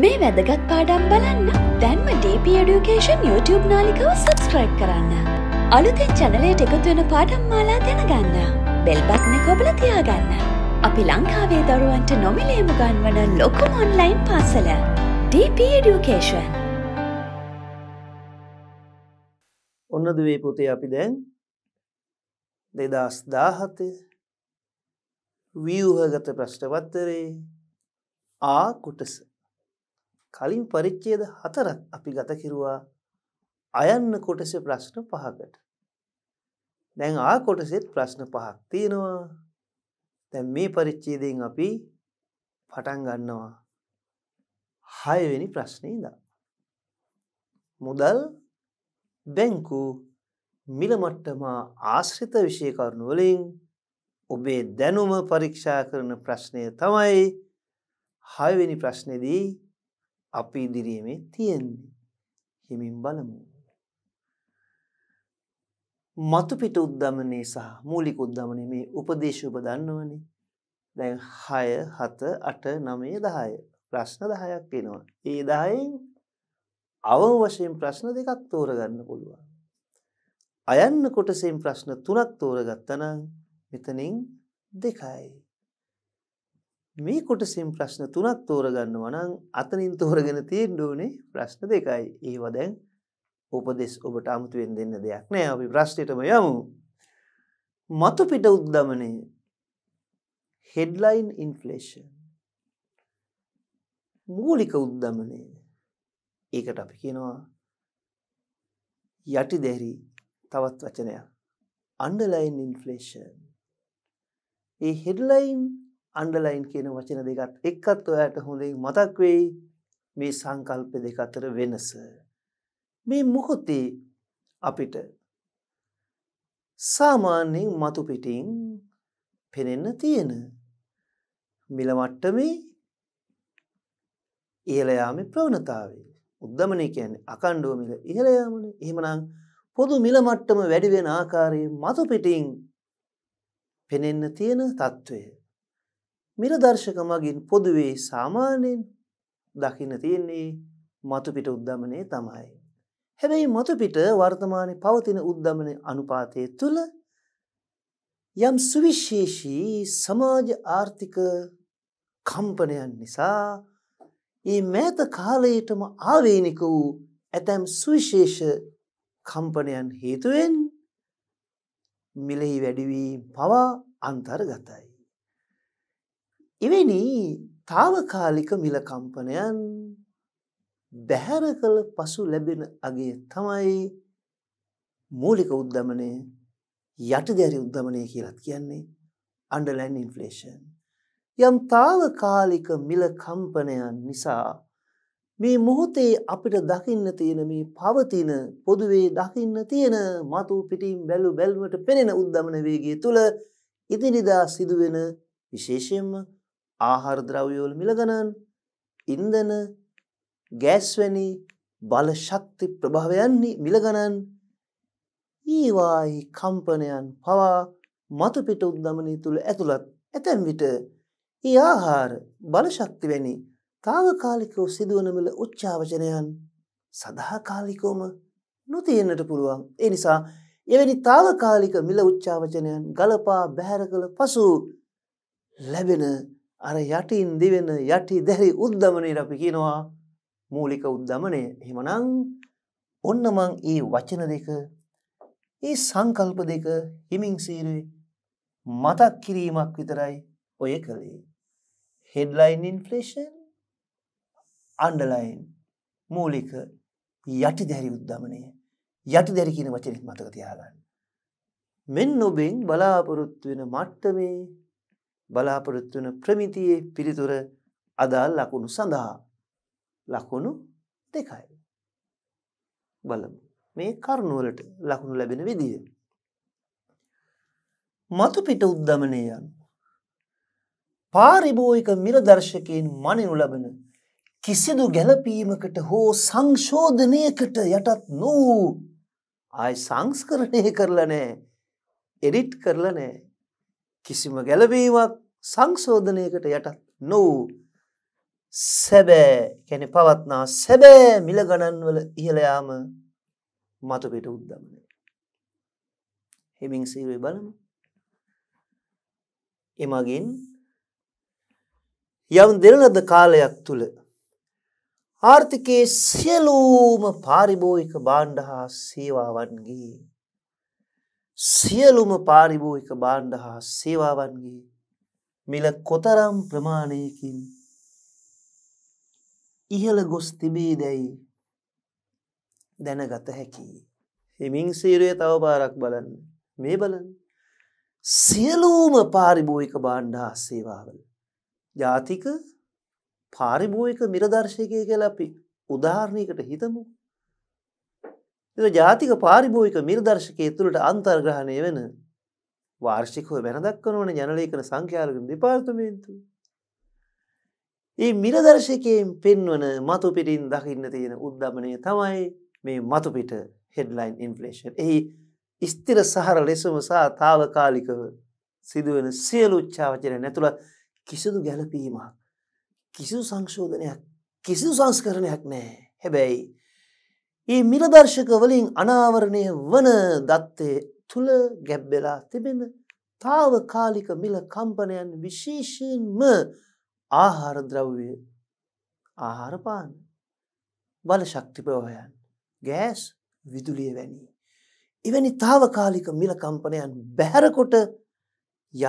මේ වැදගත් පාඩම් බලන්න දැන්ම DP Education YouTube නාලිකව සබස්ක්‍රයිබ් කරන්න. අලුතෙන් චැනලයට එකතුවෙන පාඩම් මාලා දැනගන්න. බෙල්බත්න කොබල තියාගන්න. අපි ලංකාවේ දරුවන්ට නොමිලේම ගන්වන ලොකුම ඔන්ලයින් පාසල. DP Education. ඔන්න දුවේ පොතේ අපි දැන් දෙදස් දාහත ව්‍යූහගත ප්‍රශ්ටවත්තරේ ආ කුටස කලින් පරිච්ඡේද හතරක් අපි ගත කිරුවා අයන්න කොටසේ ප්‍රශ්න පහකට. දැන් ආ කොටසෙත් ප්‍රශ්න පහක් තියෙනවා. දැන් මේ පරිච්ඡේදයෙන් අපි පටන් ගන්නවා. 6 වෙනි ප්‍රශ්නේ ඉඳන්. මුදල් බැංකු මිල මට්ටම ආශ්‍රිත විෂය කරුණු වලින් ඔබේ දැනුම පරීක්ෂා කරන ප්‍රශ්නය තමයි 6 වෙනි ප්‍රශ්නේදී අපි ඉදිරියේ මේ තියෙන්නේ. හිමින් බලමු. මතු පිට උද්දමනේ සහ මූලික උද්දමනේ මේ උපදේශ ඔබ දන්නවනේ. දැන් 6 7 8 9 10 ප්‍රශ්න 10ක් එනවා. ඒ 10න් අවම වශයෙන් ප්‍රශ්න දෙකක් තෝරගන්න පුළුවන්. අයන්න කොටසෙන් ප්‍රශ්න තුනක් තෝරගත්තා නම් මෙතනින් දෙකයි. මේ කොටසින් ප්‍රශ්න තුනක් තෝරගන්නවා නම් අතනින් තෝරගෙන තියෙන්න ඕනේ ප්‍රශ්න දෙකයි. ඒව දැන් උපදෙස් ඔබට අමුතුවෙන් දෙන්න දෙයක් නෑ. අපි ප්‍රශ්නෙටම යමු. මතු පිට උද්දමනය හෙඩ්ලයින් ඉන්ෆ්ලේෂන් මූලික උද්දමනය ඒකට අපි කියනවා යටි දෙරි තවත් වචනයක් අන්ඩලයින් ඉන්ෆ්ලේෂන් ඒ හෙඩ්ලයින් අන්ඩලයින් කියන වචන දෙකත් එක්කත් ඔයාට හොඳින් මතක් වෙයි මේ සංකල්ප දෙක අතර වෙනස. මේ මොහොතේ අපිට සාමාන්‍යයෙන් මතු පිටින් පෙනෙන්න තියෙන මිල මට්ටමේ ඉහළ යාමේ ප්‍රවණතාවය. උද්දමනය කියන්නේ අකණ්ඩව මිල ඉහළ යාමනේ. එහෙමනම් පොදු මිල මට්ටම වැඩි වෙන ආකාරයේ මතු පිටින් පෙනෙන්න තියෙන తত্ত্বය නිරදර්ශක මගින් පොදුවේ සාමාන්‍යයෙන් දකින්න තියෙන්නේ මතුපිට උද්ධමනය තමයි. හැබැයි මතුපිට වර්තමානය පවතින උද්ධමනය අනුපාතය තුළ යම් සුවිශේෂී සමාජ ආර්ථික කම්පනයන් නිසා ඒ මෑත කාලයටම ආවේනික වූ ඇතැම් සුවිශේෂ කම්පනයන් හේතුවෙන් මිලෙහි වැඩිවී පවා අන්තර්ගතයි. එවැනි తాවකාලික මිල කම්පනයන් බැහැර කළ පසු ලැබෙන අගය තමයි මූලික උද්දමනය යටගැරි උද්දමනය කියලත් කියන්නේ අන්ඩලන් ඉන්ෆලේෂන්. යම් තාවකාලික මිල කම්පනයන් නිසා මේ මොහොතේ අපිට දකින්න තියෙන මේ පවතින පොදුවේ දකින්න තියෙන මතු පිටිම් බැලු බැල්මට පෙනෙන උද්දමන වේගේ තුළ ඉදිරිදා සිදුවෙන විශේෂයෙන්ම ආහාර ද්‍රව්‍යවල මිල ගණන්, ඉන්ධන, ගෑස් වැනි බල ශක්ති ප්‍රභාවයන් මිල ගණන් ඊවායි කම්පනයන් පවා මතුපිට උද්දමනය තුළ ඇතුළත් ඇතැම් විට ඒ ආහාර බලශක්ති වැනි තාවකාලිකව සිදුවනමල උච්චාවචනයන් සදාකාලිකෝම නොතියෙන්න්නට පුළුවන්. ඒ නිසා එවැනි තාවකාලික මිල උච්චාවචනයන් ගලපා බැහැර කළ පසු ලැබෙන අර යටින් දිවෙන යටි දැරි උද්ධමනයට අපි කියනවා මූලික උද්ධමනය එහෙමනම් ඔන්න මං ඒ වචන දෙක ඒ සංකල්ප දෙක හිමින් සීරුවේ මතක් කිරීමක් විතරයි ඔය කළේ හෙඩ්ලයින් ඉන්ෆලේෂන් අන්ඩලයින් මූලික යටි දැරි උද්ධමනය යටි දැරි කියන වචනෙත් මතක තියාගන්න මෙන්න ඔබෙන් බලාපොරොත්තු වෙන මට්ටමේ බලාපොරොත්තු වන ප්‍රමිතියේ පිළිතුර අදාළ ලකුණු සඳහා ලකුණු දෙකයි. බලමු. මේ කරුණුවලට ලකුණු ලැබෙන විදිය. මතු පිට උද්ධමනය යනු. පාරිභෝයික මිරදර්ශකයෙන් මනිනු ලබන කිසිදු ගැලපීමකට හෝ සංශෝධනයකට යටත් නූ ආය සංස්කරණය කරලනෑ එඩිට් කරලනෑ කිසිම ගැලවීමක් සංශෝධනයකට යටත් නොවූ සැබෑ කැනෙ පවත්නා සැබෑ මිල ගණන්වල ඉහලයාම මතුපිට උද්දමනය. හෙමින් සීරුවේ බලමු. එමගින් යම් දෙරනද කාලයක් තුළ ආර්ථිකයේ සියලූම පාරිභෝයික බාණ්ඩ හා සේවාවන්ගේ සියලුම පාරිභෝයික බාණ්ඩ හා සේවාවන්ගේ මිල කොතරම් ප්‍රමාණයකින් ඉහළ ගොස් තිබේ දැයි දැනගත හැකි. හෙමින් සීරයේ තව පාරක් බලන්න මේ බලන් සියලූම පාරිභෝයික බාණ්ඩ හා සේවාවල. ජාතික පාරිභෝයික මිරදර්ශකය කලපි උදාරණයකට හිතමු එ ජාතික පාරිභෝයික නිර්දර්ශකය තුළට අන්තර්ග්‍රහණය වෙන වාර්ෂිකව බැනදක්වන වන ජනලේකන සංඛ්‍යාලකින් දෙපාර්තමේන්තු. ඒ මිරදර්ශකයෙන් පෙන්වන මතුපිටින් දකින්න තියෙන උද්ධමනය තමයි මේ මතුපිට හෙඩ්ලයින් ඉන්ෆලේෂන් එහි ස්තිර සහර ලෙසම සහ තාවකාලිකව සිදුවන සියලු උච්චාවචනය නැතුළ කිසිදු ගැලපීමක් කිසිු සංශෝධනයක් කිසිදු සංස්කරණයක් නෑ හැබැයි ඒ මිලදර්ශක වලින් අනාවරණය වන දත්තේ තුළ ගැබ්බෙලා තිබෙන තාව කාලික මිල කම්පනයන් විශේෂයෙන්ම ආහාරද්‍රව්ය ආහාරපාන බල ශක්ති ප්‍රවයන් ගෑස් විදුලිය වැනි. එවැනි තාවකාලික මිලකම්පනයන් බැහැරකොට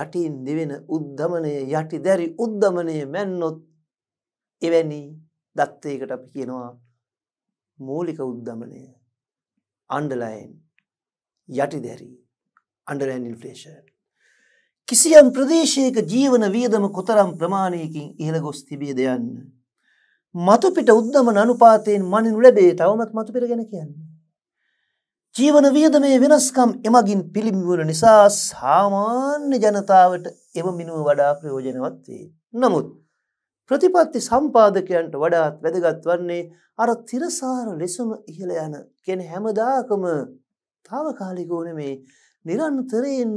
යටින් දෙවෙන උද්ධමනය යටි දැරි උද්ධමනය මැන්නොත් එවැනි දත්තයකට අපි කියනවා මූලික උද්ධමනය අන්ඩලයින් යටිදැරී අන්ඩලයින් ඉන්ෆලේෂන් කිසියම් ප්‍රදේශයක ජීවන වියදම කොතරම් ප්‍රමාණයකින් ඉහළ ගොස් තිබිය දෙයන්න. මතුපිට උද්දම අනුපාතයෙන් මනිනු ලැබේ තවමත් මතුපිට ගැන කියන්නේ. ජීවන වියදමේ වෙනස්කම් එමගින් පිළිමිවර නිසා සාමාන්‍ය ජනතාවට එම මිනුව වඩා ප්‍රයෝජනවත් වේ. නමුත් ප්‍රතිපත්ති සම්පාදකයන්ට වඩාත් වැදගත් වන්නේ අර තිරසාර ලෙසම ඉහළ යන කෙන හැමදාකම තාවකාලිකෝන මේ නිරන්තරයෙන්ම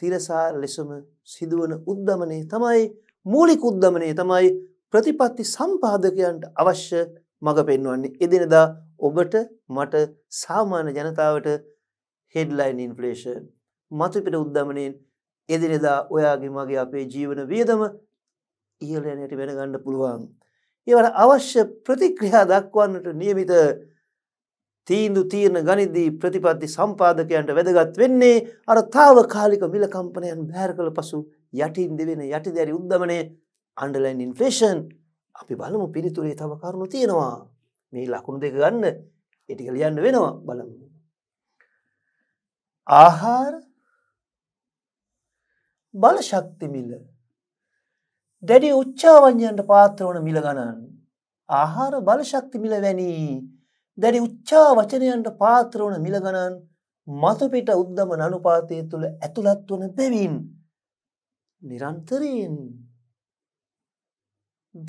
තිරසාර ලෙසම සිදුවන උද්ධමනය තමයි මූලික උද්ධමනය තමයි ප්‍රතිපත්ති සම්පාදකයන්ට අවශ්‍ය මඟ පෙන්වන්නේ එදිනදා ඔබට මට සාමාන්‍ය ජනතාවට හෙඩ්ලයින් ඉන්ෆලේෂන් මතුපිට උද්ධමනයෙන් එදිනෙදා ඔයාගේ මගේ අපේ ජීවන වියදම ඉහලනයට වෙනගන්න පුළුවන්. ඒවට අවශ්‍ය ප්‍රතික්‍රියා දක්වන්නට නියමිත තීන්දු තීරණ ගනිදී ප්‍රතිපත්ති සම්පාදකයන්ට වැදගත් වෙන්නේ අර තාවකාලික මිලකම්පනයන් බෑර කළ පසු යටින් දෙවෙන යටි දැරි උද්ධමනය අන්ඩලයින් ඉන්ෆලේෂන් අපි බලමු පිළිතුරේ තම කරුණු තියෙනවා මේ ලකුණු දෙක ගන්න එටික ලියන්න වෙනවා බලමු. ආහාර බලශක්තිමිල්ල දැඩි උච්චාවන්ජයන්ට පාත්‍රවන මිල ගණන්. ආහාර බලශක්ති මිල වැනි දැඩි උච්චා වචනයන්ට පාත්‍රවන මිල ගණන් මතුපිට උද්දම නනුපාතය තුළ ඇතුළත් වන බැවින් නිරන්තරයෙන්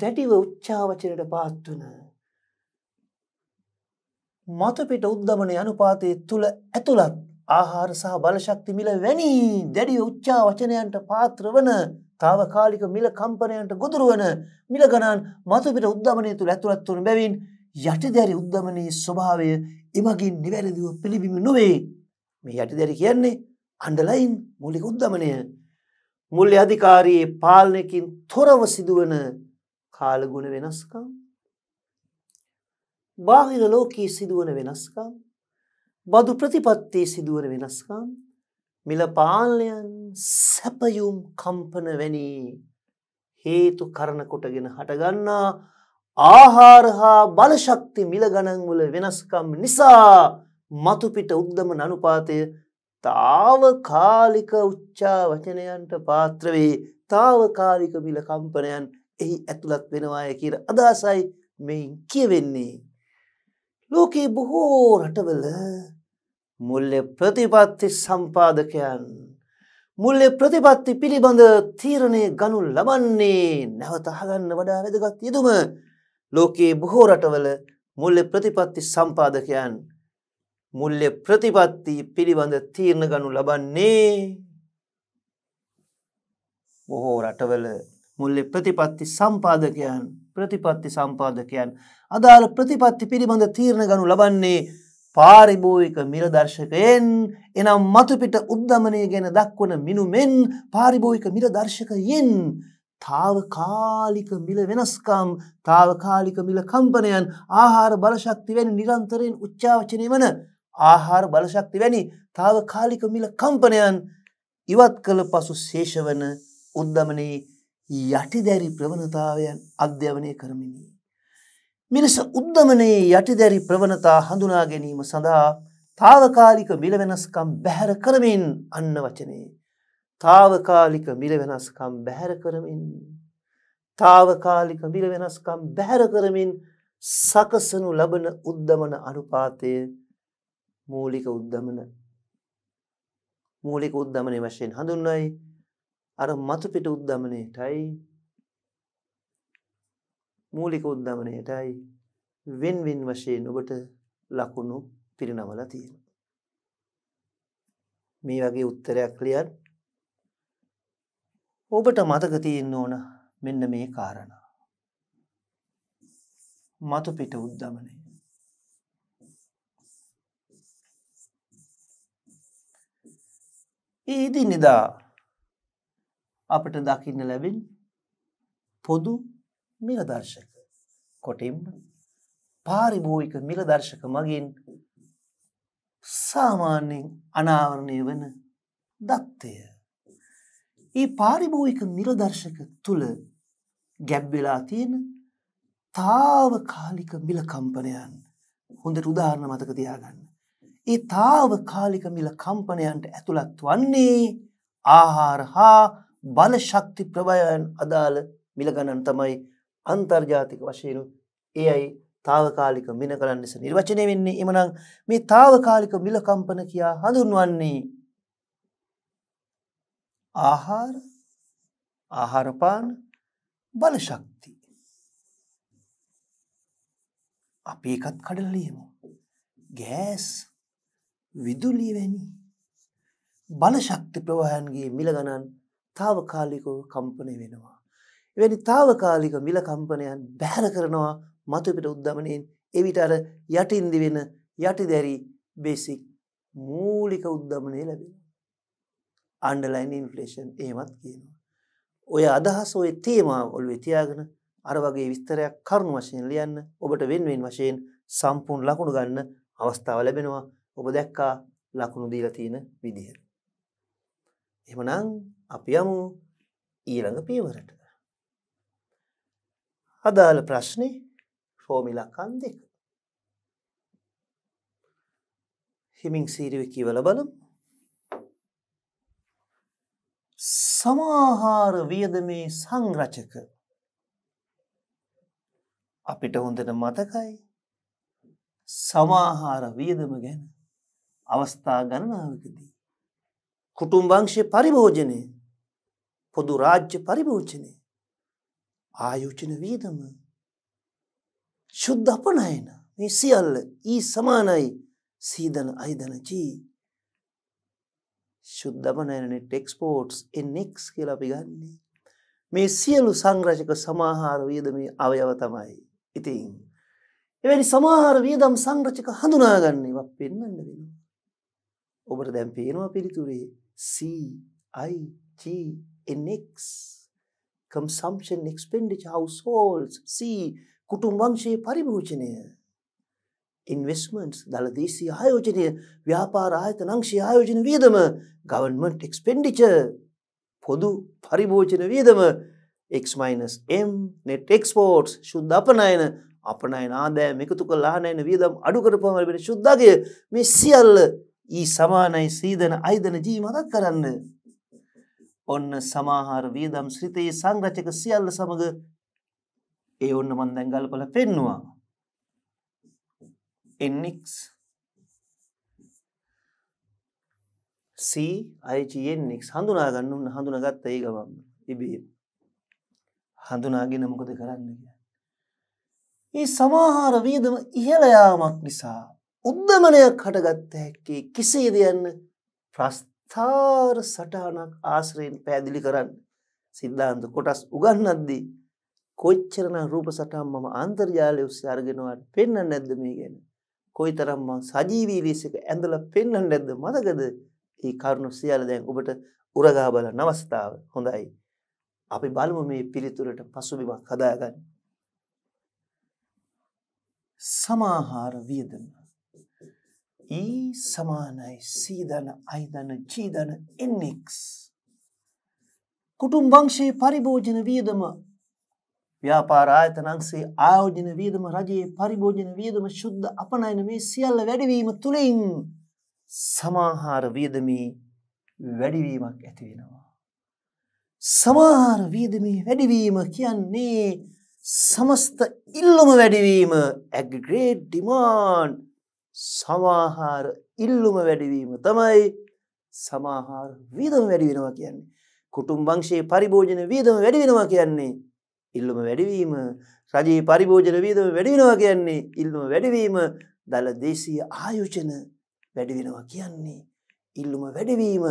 දැටිව උච්චාවචනයට පාත්වන මතුපිට උද්දමන යනුපාතය තුළ ඇතුළත් ආහාර සහ බලශක්ති මිල වැනි දැඩි උච්චා වචනයන්ට පාත්‍ර වන తాවකාලික මිල කම්පනයන්ට ගොදුරුවන මිල ගණන් මතුපිට උද්ධමනය තුළ ඇතුළත් වන බැවින් යටිදැරි උද්ධමනයේ ස්වභාවය එමගින් නිවැරදිව පිළිබිම නොවේ. මේ යටිදැරි කියන්නේ අන්ඩලයින් මුලික උද්ධමනය. මුල්ල අධිකාරයේ පාලනයකින් තොරව සිදුවන කාලගුණ වෙනස්කම්. බාහිර ලෝකයේ සිදුවන වෙනස්කම්. බදු ප්‍රතිපත්තියේ සිදුවන වෙනස්කම්. මිල පාලයන් සැපයුම් කම්පන වැනි හේතු කරන කොටගෙන හටගන්නා ආහාර හා බලශක්ති මිලගණන්වල වෙනස්කම් නිසා මතුපිට උද්දම නනුපාතය තාව කාලික උච්චා වචනයන්ට පාත්‍රවේ තාවකාලික මිලකම්පනයන් එහි ඇතුළත් වෙනවාය කියර අදහසයි මෙයින් කියවෙන්නේ. ලෝකයේ බොහෝ රටවල මුල්ලෙ ප්‍රතිපත්ති සම්පාදකයන්. මුල්ලෙ ප්‍රතිපත්ති පිළිබඳ තීරණය ගනු ලබන්නේ නැවතහගන්න වඩා වැදගත් යෙදුම ලෝකයේ බොහෝ රටවල මුල්ලෙ ප්‍රතිපත්ති සම්පාදකයන් මුල්ලෙ ප්‍රතිපත්ති පිළිබඳ තීරණ ගනු ලබන්නේ බොහෝ රටවල මුල්ලෙ ප්‍රතිපත්ති සම්පාදකයන් ප්‍රතිපත්ති සම්පාදකයන් අදාළ ප්‍රතිපත්ති පිළිබඳ තීරණ ගනු ලබන්නේ පාරිභෝයික මිරදර්ශකයෙන් එනම් මතුපිට උද්ධමනය ගැන දක්වන මිනුමෙන් පාරිභෝයික මිරදර්ශකයෙන් තාවකාලික මිල වෙනස්කම් තාවකාලික මිල කම්පනයන් ආහාර බලශක්ති වැනි නිරන්තරයෙන් උච්චාවචනය වන ආහාර බලශක්ති වැනි තාවකාලික මිල කම්පනයන් ඉවත් කළ පසු ශේෂවන උද්ධමනයේ යටිදැරි ප්‍රවණතාවයන් අධ්‍යවනය කරමිනි. මිනිස උද්ධමනයේ යටිදැරි ප්‍රවණතා හඳුනා ගැනීම සඳහා තාවකාලික මිල වෙනස්කම් බැහැර කරමින් අන්න වචනේ. තාවකාලික මිල වෙනස්කම් බැහැර කරමින්. තාවකාලික මිල වෙනස්කම් බැහැර කරමින් සකසනු ලබන උද්ධමන අනුපාතය මූලික උද්ධමන මූලික උද්ධමනය වශයෙන් හඳුන්වයි අර මතුපිට උද්ධමනයටයි මූලික උද්ධමනයටයි වෙන්වෙන් වශයෙන් ඔබට ලකුණු පිරිනමලා තියෙන. මේ වගේ උත්තරයක් ලියන් ඔබට මතක තියෙන්න ඕන මෙන්න මේ කාරණ. මතු පිට උද්ධමනය. ඒදි නිදා අපට දකින්න ලැබෙන් පොදු මිලදර්ශක කොටිම් පාරිභෝයික මිලදර්ශක මගින් සාමාන්‍යෙන් අනාවරණය වන දත්තය. ඒ පාරිභෝයික මිලදර්ශක තුළ ගැබ්වෙලා තියෙන තාව කාලික මිලකම්පනයන් හොඳට උදාහරණ මතක තියාගන්න. ඒ තාව කාලික මිල කම්පනයන්ට ඇතුළත් වන්නේ ආහාර හා බලශක්ති ප්‍රවයන් අදාළ මිලගණන් තමයි අන්තර්ජාතික වශයෙන් ඒ අයි තාවකාලික මින කරන්න නිසා නිර්වචනය වෙන්නේ එමනම් මේ තාවකාලික මිලකම්පන කියා හඳුන්වන්නේ ආහාර ආහාරපාන බලශක්ති අපි එකත් කඩලා ලියමු ගෑස් විදුලිය වැනි බලශක්ති ප්‍රවාහයන්ගේ මිල ගණන් తాවකාලිකව කම්පණය වෙනවා වැනි තාවකාලික මිලකම්පනයන් බැහැර කරනවා මතුපිට උද්ධමනයෙන් එවිට අර යටින්දි වෙන යටිදැරි බේසික් මූලික උද්ධමනය ලැබෙන. අන්ඩලයින් ඉන්ෆලේෂන් ඒමත් කියනවා. ඔය අදහස් ඔය තේමා ඔල්ුව තියාගෙන අර වගේ විස්තරයක් කරුණු වශයෙන් ලියන්න ඔබට වෙන්වෙන් වශයෙන් සම්පූර්ණ ලකුණු ගන්න අවස්ථාව ලැබෙනවා ඔබ දැක්කා ලකුණු දීලා තියෙන විදිහර. එමනං අපි යමු ඊළඟ පියවරට. අදාළ ප්‍රශ්නේ ෆෝමිලකන් දෙක. හිමින් සීරිව කියවල බලමු. සමාහාර වියදමේ සංරචක අපිට හොඳට මතකයි සමාහාර වියදම ගැන අවස්ථා ගණනාවකදී කුටුම්භංශය පරිභෝජනය පොදු රාජ්‍ය පරිභෝජනය ආයෝචන වියදම ශුද්ධ අපනයන මේ සියල්ල ඊ සමානයි සීදන අයිදනචී ශුද්ධපනයන ටෙක්ස්පෝට්ස් එක් කියලා පිගන්නේ මේ සියලු සංරජක සමහාර වියදම අවයව තමයි ඉතින් එවැනි සමහාර වියදම් සංරචක හඳුනාගන්නේ වක් පෙන්න්න වෙන ඔබට දැම් පේනවා පිළිතුරේ සයි එක්. consumption expenditure households C කුටුම්වංශයේ පරිභෝජනය investments දලදේශී ආයෝජනය ව්‍යාපාර ආයතන අංශයේ ආයෝජන වියදම government expenditure පොදු පරිභෝජන වියදම x-m net exports ශුද්ධ අපනයන අපනයන ආදායම එකතු කළා නැන වියදම් අඩු කරපුවම ලැබෙන ශුද්ධාගය මේ සියල්ල ඊ සමානයි සීදන අයදන ජී මතක් කරන්න ඔන්න සමාහාර වියදම් ශ්‍රිතයේ සංරචක සියල්ල සමග ඒ ඔන්න මන් දැන් ගල්පලා පෙන්නවා nx c ignx හඳුනා ගන්න උන්න හඳුනාගත්ත ඒ ගමන් ඉබේම හඳුනාගෙන මොකද කරන්න කියලා. මේ සමාහාර වියදම ඉහළ යාමක් නිසා උද්දමනයක් හටගත්ත හැක්කේ කෙසේද යන්න ප්‍රශ්න විස්ථාර සටහනක් ආශ්‍රයෙන් පැදිලි කරන්න සිද්ධාන්ත කොටස් උගන්නද්දී කොච්චරන රූප සටහන් මම අන්තර්ජාලය උස්සේ අරගෙනවට පෙන්න නැද්ද මේ ගැන කොයි තරම්ම සජීවී ලෙසක ඇඳල පෙන්න නැද්ද මතකද ඒ කරුණු සියල දැන් ඔබට උරගා බලන අවස්ථාව හොඳයි අපි බලමු මේ පිළිතුරට පසුබිමක් හදාගන්න සමාහාර වියදම E සමානයි C ධන I ධන G ධන NX කුටුම් වංශයේ පරිභෝජන වියදම ව්‍යාපාර ආයතන අංශයේ ආයෝජන වියදම රජයේ පරිභෝජන වියදම සුද්ධ අපනයන මේ සියල්ල වැඩිවීම තුලින් සමාහාර වියදමේ වැඩිවීමක් ඇති වෙනවා සමාහාර වියදමේ වැඩිවීම කියන්නේ සමස්ත ඉල්ලුම වැඩිවීම aggregate demand සමාහාර ඉල්ලුම වැඩිවීම තමයි සමාහාර වීදම වැඩි වෙනවා කියන්නේ. කුටුම්බංශයේ පරිභෝජන වීදම වැඩි වෙනවා කියන්නේ. ඉල්ලුම වැඩිවීම රජයේ පරිභෝජන වීදම වැඩි වෙනවා කියන්නේ ඉල්ලුම වැඩිවීම දල දේශීය ආයෝජන වැඩි වෙනවා කියන්නේ ඉල්ලුම වැඩිවීම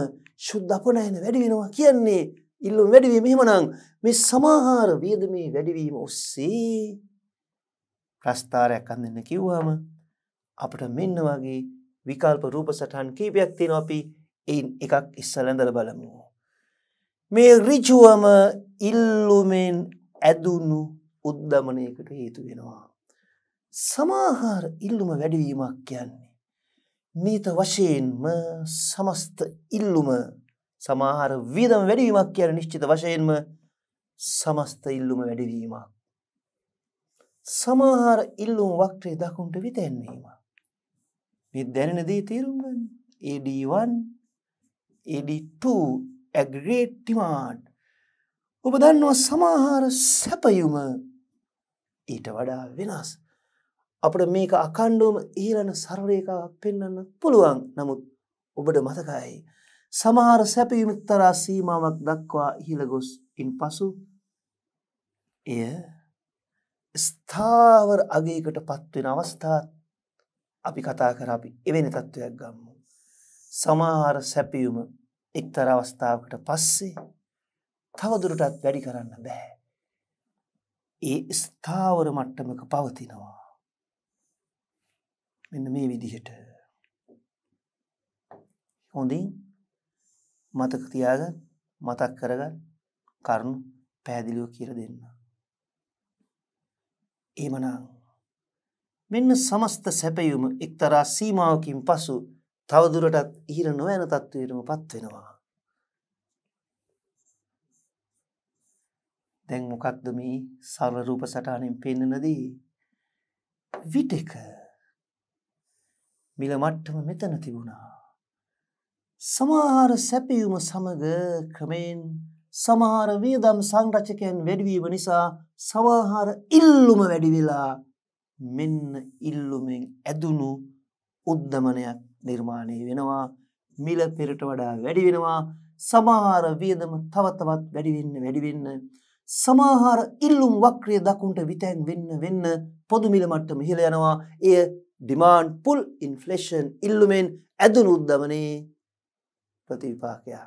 ශුද්ධ අපනයන වැඩි වෙනවා කියන්නේ ඉල්ලුම් වැඩිවීම එහෙමනම් මේ සමාහාර වේදමේ වැඩිවීම ඔස්සේ ප්‍රස්ථාරයක් අඳින්න කිව්වම අපට මෙන්න වගේ විකල්ප රූප සටහන් කීපයක් තියෙන අපි එයින් එකක් ඉස්සලඳල බලමු. මේ රිජුවම ඉල්ලුමෙන් ඇදුණු උද්ධමනයකට හේතු වෙනවා. සමාහාර ඉල්ලුම වැඩවීමක් කියන්නේ. නීත වශයෙන්ම සමස්ත ඉල්ලුම සමාහාර වීදම වැඩවීමක් කියන නිශ්චිත වශයෙන්ම සමස්ත ඉල්ලුම වැඩවීමක්. සමාහාර ඉල්ලුම් වක්ට්‍රේ දකුන්ට විතැන්වීමක්. මේ දැනෙන දේ තේරුම් ගන්න. AD1 AD2 aggregate demand. ඔබ දන්නවා සමහර සැපයුම ඊට වඩා වෙනස්. අපිට මේක අකණ්ඩවම ඊළඟ සරල රේඛාවක් පෙන්වන්න පුළුවන්. නමුත් ඔබට මතකයි සමහර සැපයුම තරා සීමාවක් දක්වා ඉහළ ගොස් ඉන්පසු එය ස්ථාවර අගයකට පත්වෙන අවස්ථාත් අපි කතා කර අපි එවැනි තත්ත්වයක් ගම්මු. සමහර සැපියුම එක්තර අවස්ථාවකට පස්සේ තවදුරටත් වැඩි කරන්න බෑ. ඒ ස්ථාවර මට්ටමක පවතිනවා. මෙන්න මේ විදිහට. හොඳින් මතක තියාගන්න මතක් කරගන්න කරුණු පැහැදිලිව කියලා දෙන්න. එමනම් මෙන්න සමස්ත සැපයුම එක්තරා සීමාවකින් පසු තවදුරටත් ඉහිර නොවැන තත්ත්වයටම පත්වෙනවා. දැන් මොකක්ද මේ සරල රූප සටහනින් පෙන්නනදී විටක මිල මට්ටම මෙතන තිබුණා සමහර සැපයුම සමග ක්‍රමයෙන් සමහර වේදම් සංරචකයන් වැඩවීම නිසා සමහර ඉල්ලුම වැඩි වෙලා මෙන්න ඉල්ලුමෙන් ඇදුණු උද්ධමනයක් නිර්මාණය වෙනවා මිල පෙරට වඩා වැඩි වෙනවා සමහර වියදම තව තවත් වැඩි වෙන්න වැඩි වෙන්න සමහර ඉල්ලුම් වක්‍රය දකුණට විතැන් වෙන්න වෙන්න පොදු මිල මට්ටම ඉහළ යනවා එය ඩිමාන්ඩ් පුල් ඉන්ෆ්ලේෂන් ඉල්ලුමෙන් ඇදුණු උද්ධමනයේ ප්‍රතිවිපාකයක්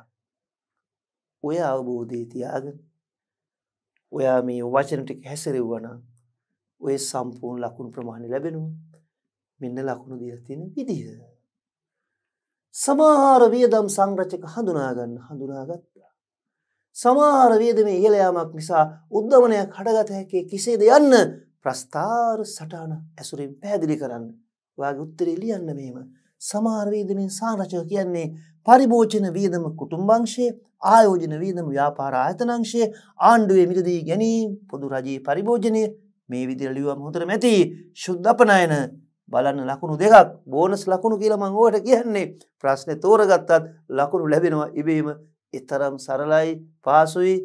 ඔය අවබෝධය තියාගෙන ඔයා මේ වචන ටික හැසිරෙවුවා නම් ওই සම්පූර්ණ ලකුණු ප්‍රමාණය ලැබෙනවා. මෙන්න ලකුණු දීලා තියෙන විදිහ. සමහර වියදම් සංරචක හඳුනා ගන්න හඳුනාගත්තා. සමහර වියදමේ ඉහළ යාමක් නිසා උද්දමනයක් හටගත හැකි කෙසේද යන්න ප්‍රස්ථාර සටහන ඇසුරින් පැහැදිලි කරන්න. ඔයාගේ උත්තරේ ලියන්න මෙහෙම. සමහර වියදමෙන් සංරචක කියන්නේ පරිභෝජන වියදම කුටුම්බංශය, ආයෝජන වියදම ව්‍යාපාර ආයතනංශය, ආණ්ඩුවේ මිලදී ගැනීම, පොදු රජයේ පරිභෝජනය, මේ විදිරලිුවම් හොතර මැති ශුද්ධපනයන බලන්න ලකුණු දෙකක් බෝනස් ලකුණු කියලා මංගෝට කියන්නේ ප්‍රශ්නය තෝරගත්තත් ලකුණු ලැබෙනවා ඉබේම එතරම් සරලයි පාසුයි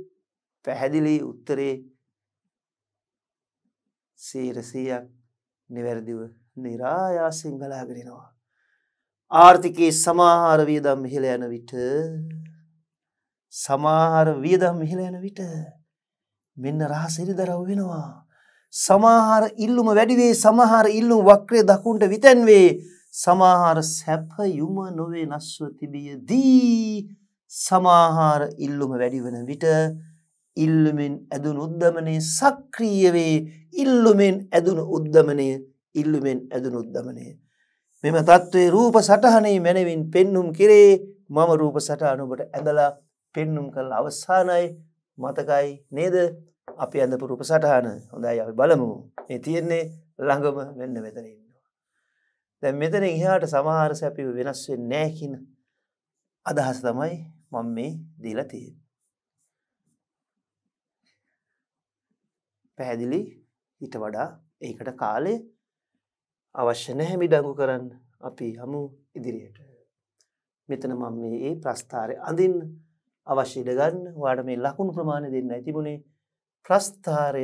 පැහැදිලි උත්තරේ සීරසීයක් නිවැරදිව නිරායා සිංහලාගෙනවා. ආර්ථිකයේ සමාහාර වියදම් හිල යන විට සමාහාර වියදම් හිල යන විට මෙන්න රහසිරි දරව් වෙනවා. සමහර ඉල්ලුම වැඩි වේ සමහර ඉල්ලුම් වක්‍රේ දකුණට විතැන් වේ සමහර සැපයුම නොවේ නැස්ව තිබියදී සමහර ඉල්ලුම වැඩි වන විට ඉල්ලුමෙන් ඇදුණු උද්දමනයේ සක්‍රීය වේ ඉල්ලුමෙන් ඇදුණු උද්දමනය ඉල්ලුමෙන් ඇදුණු උද්දමනය මෙම தત્ත්වේ රූප සටහනේ මැනවින් පෙන්눔 කෙරේ මම රූප සටහන ඔබට ඇඳලා පෙන්눔 කළ අවසానයි මතකයි නේද අපි ඇඳපු රූප සටහන හොඳයි අපි බලමු මේ තියෙන්නේ ළඟම මෙන්න මෙතන ඉන්නවා. දැන් මෙතන ඉහාට සමහර සැපිව වෙනස් වෙන්නේ නැහැ කියන අදහස තමයි මම මේ දීලා තියෙන්නේ. පැහැදිලි ඊට වඩා ඒකට කාලය අවශ්‍ය නැහැ මිඩඟු කරන්න අපි යමු ඉදිරියට. මෙතන මම මේ ඒ ප්‍රස්ථාරය අඳින්න අවශ්‍ය ඉඩ ගන්න ඔයාලට මේ ලකුණු ප්‍රමාණය දෙන්නයි තිබුණේ. ප්‍රස්ථාරය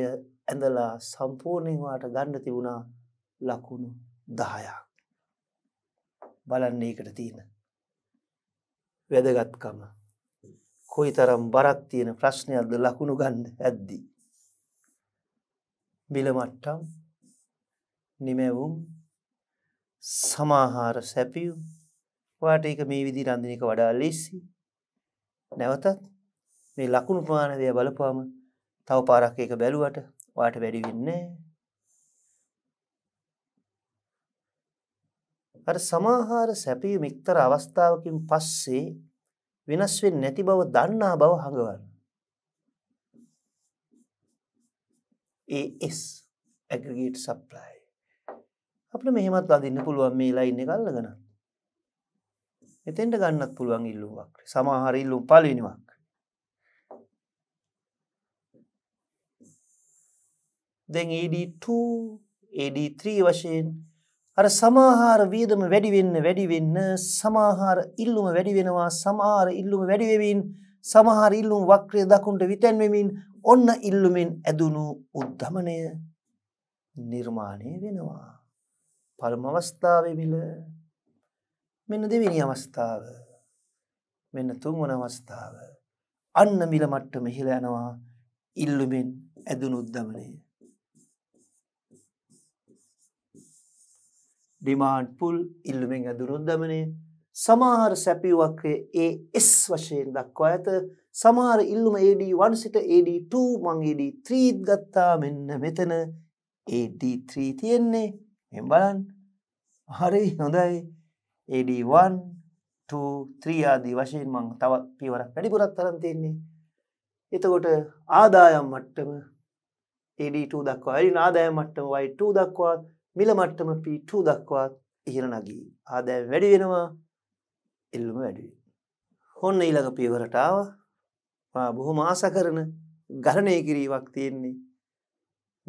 ඇඳලා සම්පූර්ණයෙන්වාට ගන්න තිබුණා ලකුණු දහයා. බලන්නේ එකට තියෙන. වැදගත්කම. කොයි තරම් බරක් තියෙන ප්‍රශ්නයක්ද ලකුණු ගන්න ඇද්දි. බිලමට්ටම් නිමැවුම් සමාහාර සැපියුම් වාට එක මේ විදි රන්දිනික වඩා ලෙස්සි නැවතත් මේ ලකුණු ප්‍රමාණදය බලපාම තව පාරක් ඒක බැලුවට ඔයාට වැඩි වෙන්නේ අර සමාහාර සැපීම එක්තර අවස්ථාවකින් පස්සේ වෙනස් වෙන්නේ නැති බව දන්නා බව හඟවන්න. AS aggregate supply අපිට මෙහෙමත් අඳින්න පුළුවන් මේ ලයින් එක අල්ලගෙන. එතෙන්ට ගන්නත් පුළුවන් ඉල්ලුමක්. සමහර ඉල්ලුම් පළවෙනිවා. දැන් AD2 AD3 වශයෙන් අර සමාහාර වියදම වැඩි වෙන්න වැඩි වෙන්න සමාහාර ඉල්ලුම වැඩි වෙනවා සමාහාර ඉල්ලුම වැඩි වෙමින් සමාහාර ඉල්ලුම් වක්‍රය දකුණට විතැන් වෙමින් ඔන්න ඉල්ලුමින් ඇදුණු උද්ධමනය නිර්මාණය වෙනවා පළමු අවස්ථාවේ මිල මෙන්න දෙවෙනි අවස්ථාව මෙන්න තුන්වන අවස්ථාව අන්න මිල මට්ටම ඉහළ යනවා ඉල්ලුමින් ඇදුණු උද්ධමනය ඩිමාන්ඩ් පුල් ඉල්ලුමෙන් ඇදුනොත් දමනය සමහර සැපිවක්‍රය ඒ එස් වශයෙන් දක්වා ඇත සමහර ඉල්ලුම AD1 සිට AD2 මං AD3ත් ගත්තා මෙන්න මෙතන AD3 තියෙන්නේ මෙම් බලන් හරි හොඳයි AD1 3 ආදී වශයෙන් මං තවත් පියවරක් වැඩිපුරක් තරන් තියෙන්නේ එතකොට ආදායම් මට්ටම AD2 දක්වා වැඩි ආදායම් මට්ටම Y2 දක්වාත් මිල මට්ටම P2 දක්වාත් ඉහළ නගී. ආදායම වැඩි වෙනවා. එල්ලුම වැඩි හොන්න ඊළඟ පියවරට ආවා. මා බොහොම ආශා කරන ගණනය කිරීමක් තියෙන්නේ.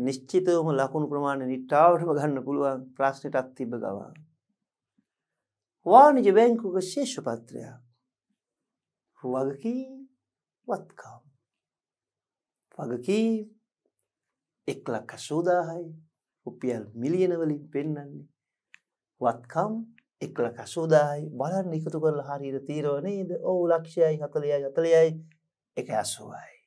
නිශ්චිතවම ලකුණු ප්‍රමාණය නිට්ටාවටම ගන්න පුළුවන් ප්‍රශ්නෙටත් තිබ්බ ගවා. වාණිජ බැංකුවක ශේෂ පත්‍රයක්. වගකීම් වත්කම්. වගකීම් එක් ලක්ෂ සූදාහයි රුපියල් මිලියන වලින් පෙන්වන්නේ. වත්කම් 180යි බලන්න එකතු කරලා හරියට තීරව නේද? ඔව් ලක්ෂයයි 40යි 40යි 180යි.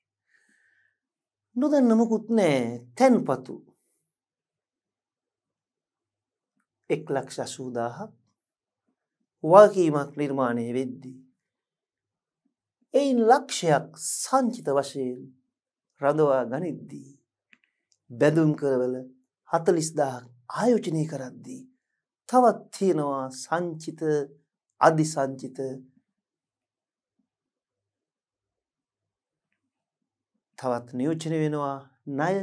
නොදන්න මොකුත් නෑ. තැන්පතු 180000ක් වගකීමක් නිර්මාණය වෙද්දී එයින් ලක්ෂයක් සංචිත වශයෙන් රඳවා ගනිද්දී බැඳුම් කරවල 40000ක් ආයෝජනය කරද්දී තවත් තියෙනවා සංචිත අධිසංචිත තවත් නියෝජනය වෙනවා ණය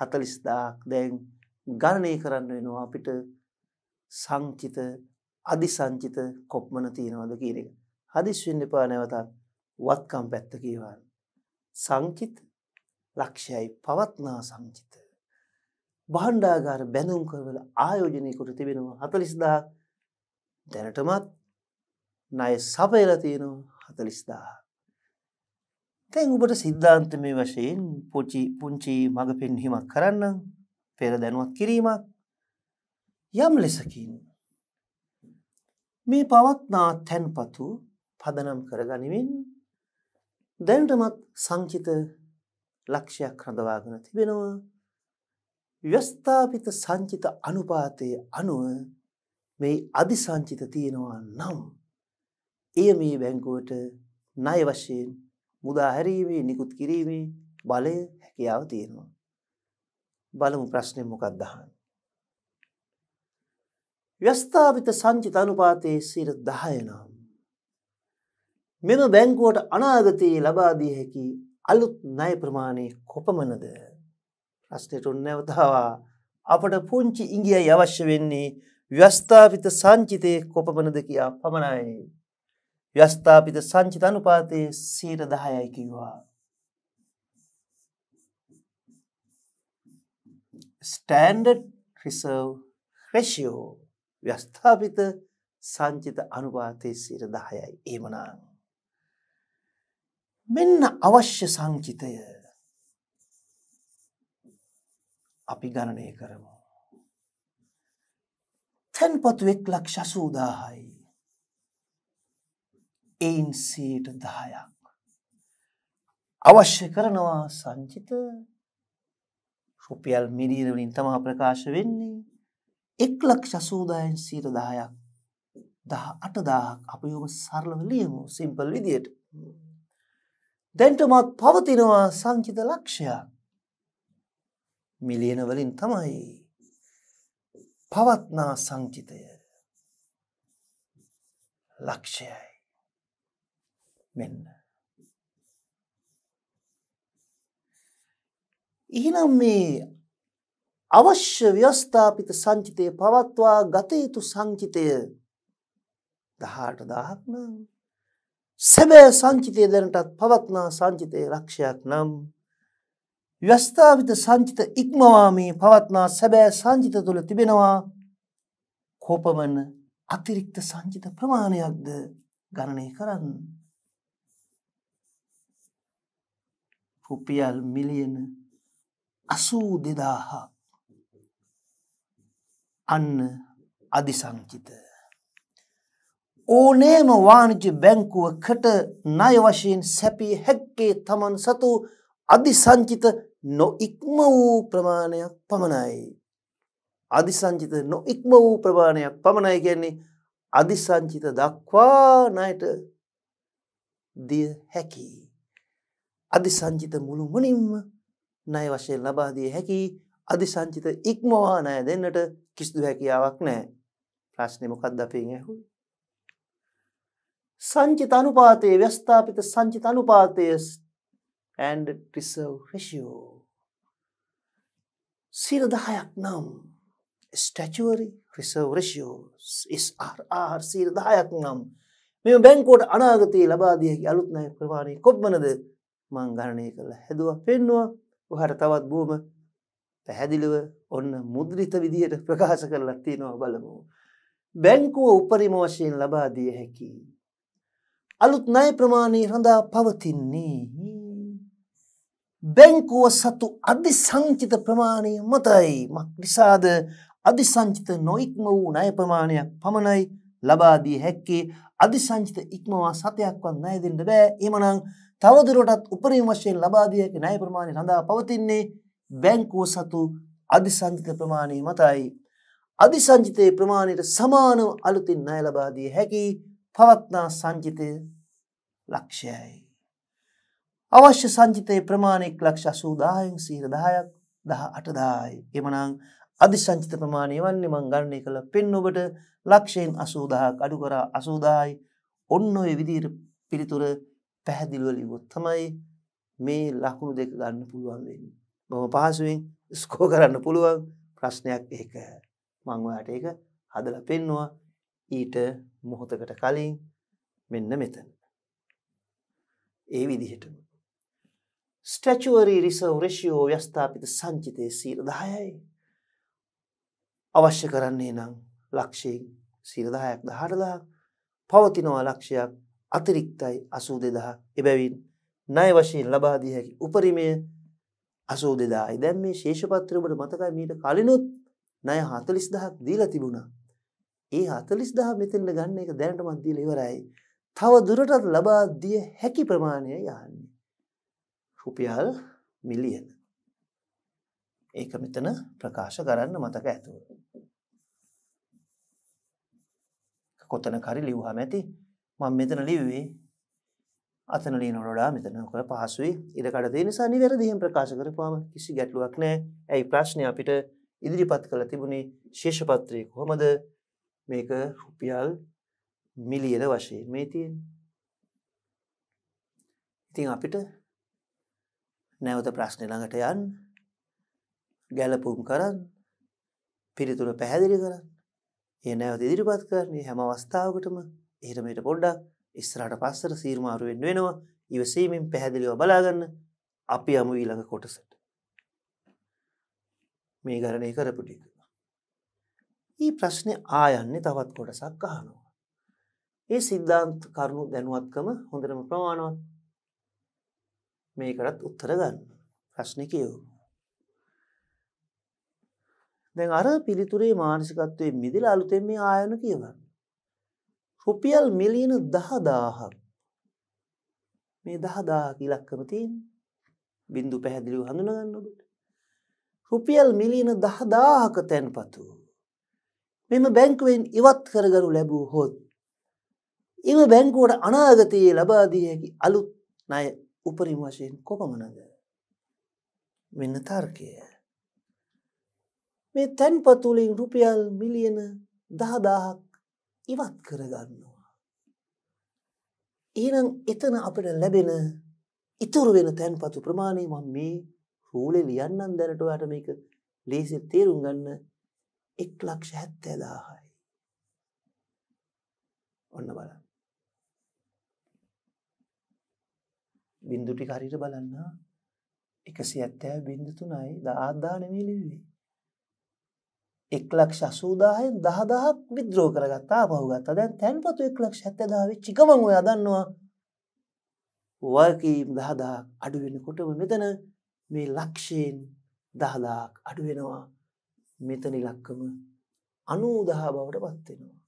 40000ක් දැන් ගණනය කරන්න වෙනවා අපිට සංචිත අධිසංචිත කොප්මන තියනවද කියන එක. හදිස් වෙන්න එපා නැවතත් වත්කම් පැත්ත කියවන්න. සංචිත ලක්ෂයයි පවත්නා සංචිත භාණ්ඩාගාර බැඳුම් කරවල ආයෝජනය කොට තිබෙනවා හතලිස්දා දැනටමත් නය සපයල තියෙනවා හතලිස්දා. තැන් උබට සිද්ධාන්ත මේ වශයෙන් පුචි පුංචි මඟ පෙන්හිමක් කරන්න පෙර දැනුවත් කිරීමක් යම් ලෙසකින්. මේ පවත්නා තැන්පතු පදනම් කරගනිමින් දැන්ටමත් සංචිත ලක්ෂයක් රඳවාගෙන තිබෙනවා ව්‍යස්ථාපිත සංචිත අනුපාතයේ අනුව මේ අධි සංචිත තියෙනවා නම් එය මේ බැංකුවට ණය වශයෙන් මුදා හැරීමේ නිකුත් කිරීමේ බලය හැකියාව තියෙනවා. බලමු ප්‍රශ්නේ මොකක්ද අහන්නේ? ව්‍යස්ථාපිත සංචිත අනුපාතයේ 10 නම් මෙම බැංකුවට අනාගතයේ ලබා දිය හැකි අලුත් ණය ප්‍රමාණය කොපමණද? ප්‍රශ්නයට උන්නැවතාවා අපට පුංචි ඉංගිය අවශ්‍ය වෙන්නේ ව්‍යස්ථාපිත සංචිතය කොපමනද කියා පමණයි. ව්‍යස්ථාපිත සංචිත අනුපාතය සීර දහයයි කිව්වා. ස්ටන්ඩඩ් රිසර්ව් ක්‍රෂියෝ ව්‍යස්ථාපිත සංචිත අනුපාතය සීර දහයයි ඒමනාන්. මෙන්න අවශ්‍ය සංචිතය අපි ගණනය කරමු. තැන්පතු එක් ලක්ෂ සූදාහයි. එයින් සීට දහයක්. අවශ්‍ය කරනවා සංචිත රුපියල් මිරීරවලින් තමා ප්‍රකාශ වෙන්නේ එක් ලක්ෂ සූදායෙන් සීට දහයක් දහ අටදාහක් අප යොම සරලව ලියමු සිම්පල් විදියට. දැන්ටමත් පවතිනවා සංචිත ලක්ෂයක්. මිලියන වලින් තමයි පවත්නා සංචිතය ලක්ෂයයි මෙන්න ඉහිනම් මේ අවශ්‍ය ව්‍යවස්ථාපිත සංචිතය පවත්වා ගතයුතු සංචිතය දහට දහක් නම් සැබෑ සංචිතය දැනටත් පවත්නා සංචිතය ලක්ෂයක් නම් ව්‍යස්ථාවිත සංචිත ඉක්මවා මේ පවත්නා සැබෑ සංචිත තුළ තිබෙනවා කොපමණ අතිරික්ත සංචිත ප්‍රමාණයක්ද ගණනය කරන්න. රුපියල් මිලියන අසූ දෙදාහා අන්න අධිසංචිත. ඕනේම වාණජ බැංකුව කට නය වශයෙන් සැපී හැක්කේ තමන් සතු අධිසංචිත නොඉක්ම වූ ප්‍රමාණයක් පමණයි. අධිසංචිත නොඉක්ම වූ ප්‍රමාණයක් පමණයි කියන්නේ අධිසංචිත දක්වා නයට දිය හැකි. අධිසංචිත මුළු මනින්ම නය වශයෙන් ලබාදිය හැකි අධිසංචිත ඉක්මවා නය දෙන්නට කිසිදු හැකියාවක් නෑ ප්‍රශ්නමොකක්ද අපේ ඇහු. සංචිත අනුපාතයේ ව්‍යස්ථාපිත සංචිත අනුපාතය ඇන්ඩ ටිසව් රෂියෝ සිර දහයක් නම් ස්ටචුවරි රිසර්ව රෂෝ ස්RR සීර දහයක් නම් මෙම බැංකෝට අනාගතයේ ලබාදියකි අලුත්නය ප්‍රවාණය කොප්මනද මං ගණනය කළ හැදුව පෙන්වා හට තවත් බූම පැහැදිලිව ඔන්න මුද්‍රිත විදියට ප්‍රකාශ කර ලත්තිනවා බලමු. බැංකුව උපරිම වශයෙන් ලබාදිය හැකි. අලුත් නය ප්‍රමාණය රඳා පවතින්නේ බැංකුව සතු අධිසංචිත ප්‍රමාණය මතයි මක් නිසාද අධිසංචිත නොඉක්ම වූ ණය ප්‍රමාණයක් පමණයි ලබා දී හැක්කේ අධිසංචිත ඉක්මවා සතයක්වත් ණය දෙන්න බෑ එහෙමනම් තවදුරටත් උපරිම වශයෙන් ලබා දිය හැකි ණය ප්‍රමාණය රඳා පවතින්නේ බැංකුව සතු අධිසංචිත ප්‍රමාණය මතයි අධිසංචිතයේ ප්‍රමාණයට සමානව අලුතින් ණය ලබා දිය හැකි පවත්නා සංචිතය ලක්ෂයයි අවශ්‍ය සංචිතයේ ප්‍රමාණයක් ලක්ෂ 80000න් 10ක් 18000යි. එමනම් අධි සංචිත ප්‍රමාණය වන්නේ මං ගණනය කළ පෙන් ඔබට ලක්ෂයෙන් 80000ක් අඩු කරා 80000යි. ඔන්න ඔය විදිහට පිළිතුර පැහැදිලිව ලිව්වොත් තමයි මේ ලකුණු දෙක ගන්න පුළුවන් වෙන්නේ. බොහොම පහසුවෙන් ස්කෝ කරන්න පුළුවන් ප්‍රශ්නයක් ඒක. මං ඔයාට ඒක හදලා පෙන්නවා ඊට මොහොතකට කලින් මෙන්න මෙතන. ඒ විදිහටම ස්ටැචුවරී රිසව් රේෂියෝ ව්‍යස්ථාපිත සංචිතය සීර දහයයි. අවශ්‍ය කරන්නේ නම් ලක්ෂයෙන් සීරදායක් දහටදා පවතිනවා ලක්ෂයක් අතිරික්තයි අසූ දෙදා එබැවින් නය වශයෙන් ලබාදී හැකි උපරිමය අසූ දෙදායි දැම් මේ ශේෂපත්‍රමට මතකයි මීට කලිනුත් නය හතලිස් දහක් දීලා තිබුණා. ඒ හතලිස් දහ මෙතෙන්ට ගන්න එක දැනට මන්දී ඉවරයි. තව දුරටත් ලබා දිය හැකි ප්‍රමාණය යන්නේ. රුපියල් මිලියන. ඒක මෙතන ප්‍රකාශ කරන්න මතක ඇතුව. කොතන කරි ලිව්හම ඇති මං මෙතන ලිව්වේ අතන ලීනොඩා මෙතන ඔය පහසුයි ඉඩකඩදේ නිසා නිවැරදිහෙන් ප්‍රකාශ කරපාම කිසි ගැටලුවක් නෑ ඇයි ප්‍රශ්නය අපිට ඉදිරිපත් කළ තිබුණේ ශේෂපත්‍රය කොහොමද මේක රුපියල් මිලියන වශයෙන් මේ තියෙන් ඉතින් අපිට නැවත ප්‍රශ්න ළඟට යන් ගැලපුම් කරන්න පිරිතුර පැහැදිලි කරන්න ඒ නැවත ඉදිරිපත් කරන්නේ හැම අවස්ථාවකටම එහටමට පොඩ්ඩක් ඉස්රට පස්සර සීර්මාරුවෙන් වෙනවා ඉවසීමෙන් පැහැදිලිව බලාගන්න අපි අමු ඊළඟ කොටසට මේ ගරණය කරපුටික ඒ ප්‍රශ්නය ආයන්නේ තවත් කොටසක් අහනවා ඒ සිද්ධාන්ත කරුණු දැනුවත්කම හොඳරම ප්‍රමාණවත් මේකටත් උත්තර ගන්න ප්‍රශ්න කියවු. දැන් අර පිළිතුරේ මානසිකත්වය මිදිල අලුතෙන් මේ ආයන කියවන්න. රුපියල් මිලියන දහදාහක් මේ දහදා කිලක්කම තියෙන් බින්දු පැහැදිලිව හඳුනගන්නබට. රුපියල් මිලියන දහදාහක තැන් පතු. මෙම බැංකුවෙන් ඉවත් කරගනු ලැබූ හොත්. එම බැංකුවට අනාගතයේ ලබාදී හැකි අලුත් නය උපරිම වශයෙන් කොපමනද මෙන්න තර්කය මේ තැන්පතුලින් රුපියල් මිලියන දහදාහක් ඉවත් කරගන්නවා. ඒනම් එතන අපට ලැබෙන ඉතුරු වෙන තැන්පතු ප්‍රමාණය මම මේ රූලෙ ලියන්නන් දැනට යට මේක ලේසි තේරුම් ගන්න එක් ලක්ෂ හැත්තෑ දාහයි. ඔන්න බලන්න. බින්දු ටික හරියට බලන්න 170.3යි 10000 නෙමෙයි ලිව්වේ 180000න් 10000ක් විද්‍රෝහ කරගත්තා ආපහු ගත්තා දැන් තැන්පතු 170000 වෙච්ච ගමන් ඔයා දන්නවා වර්කීම් 10000ක් අඩු වෙනකොටම මෙතන මේ ලක්ෂයෙන් 10000ක් අඩු වෙනවා මෙතන ඉලක්කම 90000 බවට පත් වෙනවා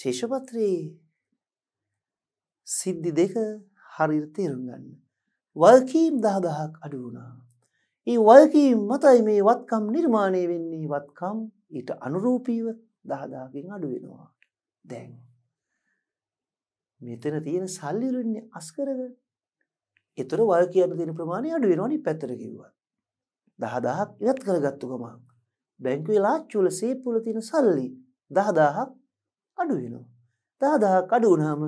ශේෂපත්‍රයේ සිද්ධි දෙක හරිර තේරුම් ගන්න. වල්කීම් දහදහක් අඩු වුණා. ඒ වල්කීම් මතයි මේ වත්කම් නිර්මාණය වෙන්නේ වත්කම් ඊට අනුරූපීව දහදාගෙන් අඩු වෙනවා. දැන්. මෙතන තියෙන සල්ලිරුන්නේ අස්කරග එතුර වල් කියන්න තින ප්‍රමාණය අඩු වෙනවානි පැතර කිව්වා. දහදාහක් ඉවත් කරගත්තු ගමක්. බැංකවෙලා චුල සේපුල තින සල්ලි දහදාහක් අඩු වෙනවා. දහදාහක් අඩු වනාම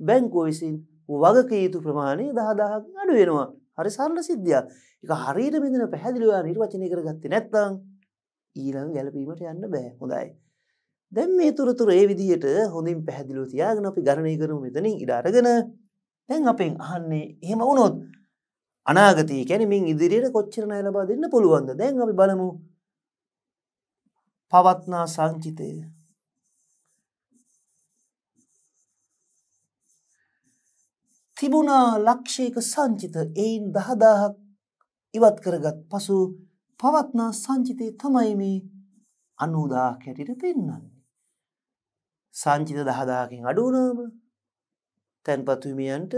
බැංකෝ විසින් වගක යුතු ප්‍රමාණය දහදාහක් අඩු වෙනවා හරි සරල සිද්ධිය එක හරියට මෙදන පැහැදිලිවා නිර්වචනය කරගත්ත නැත්තං ඊළඟ ගැලපීමට යන්න බෑ හොඳයි. දැම් මේ තුරතුර ඒ විදිහයට හොඳින් පැහැදිලෝ තියාගෙන අපි ගණනය කරනු මෙතනින් ඉඩාරගෙන තැන් අපෙන් අහන්නේ එහෙම වුණොත් අනාගතය කැනමින් ඉදිරියට කොච්චරණය ලබා දෙන්න පුළුවන්ද දැන් අපි බලමු පවත්නා සංචිතය තිබුණා ලක්ෂයක සංචිත එයින් දහදාහක් ඉවත් කරගත් පසු පවත්නා සංචිතය තමයි මේ අනුදා කැටිට පෙන්න්නන්නේ. සංචිත දහදාකින් අඩුනාම තැන්පතුමියන්ට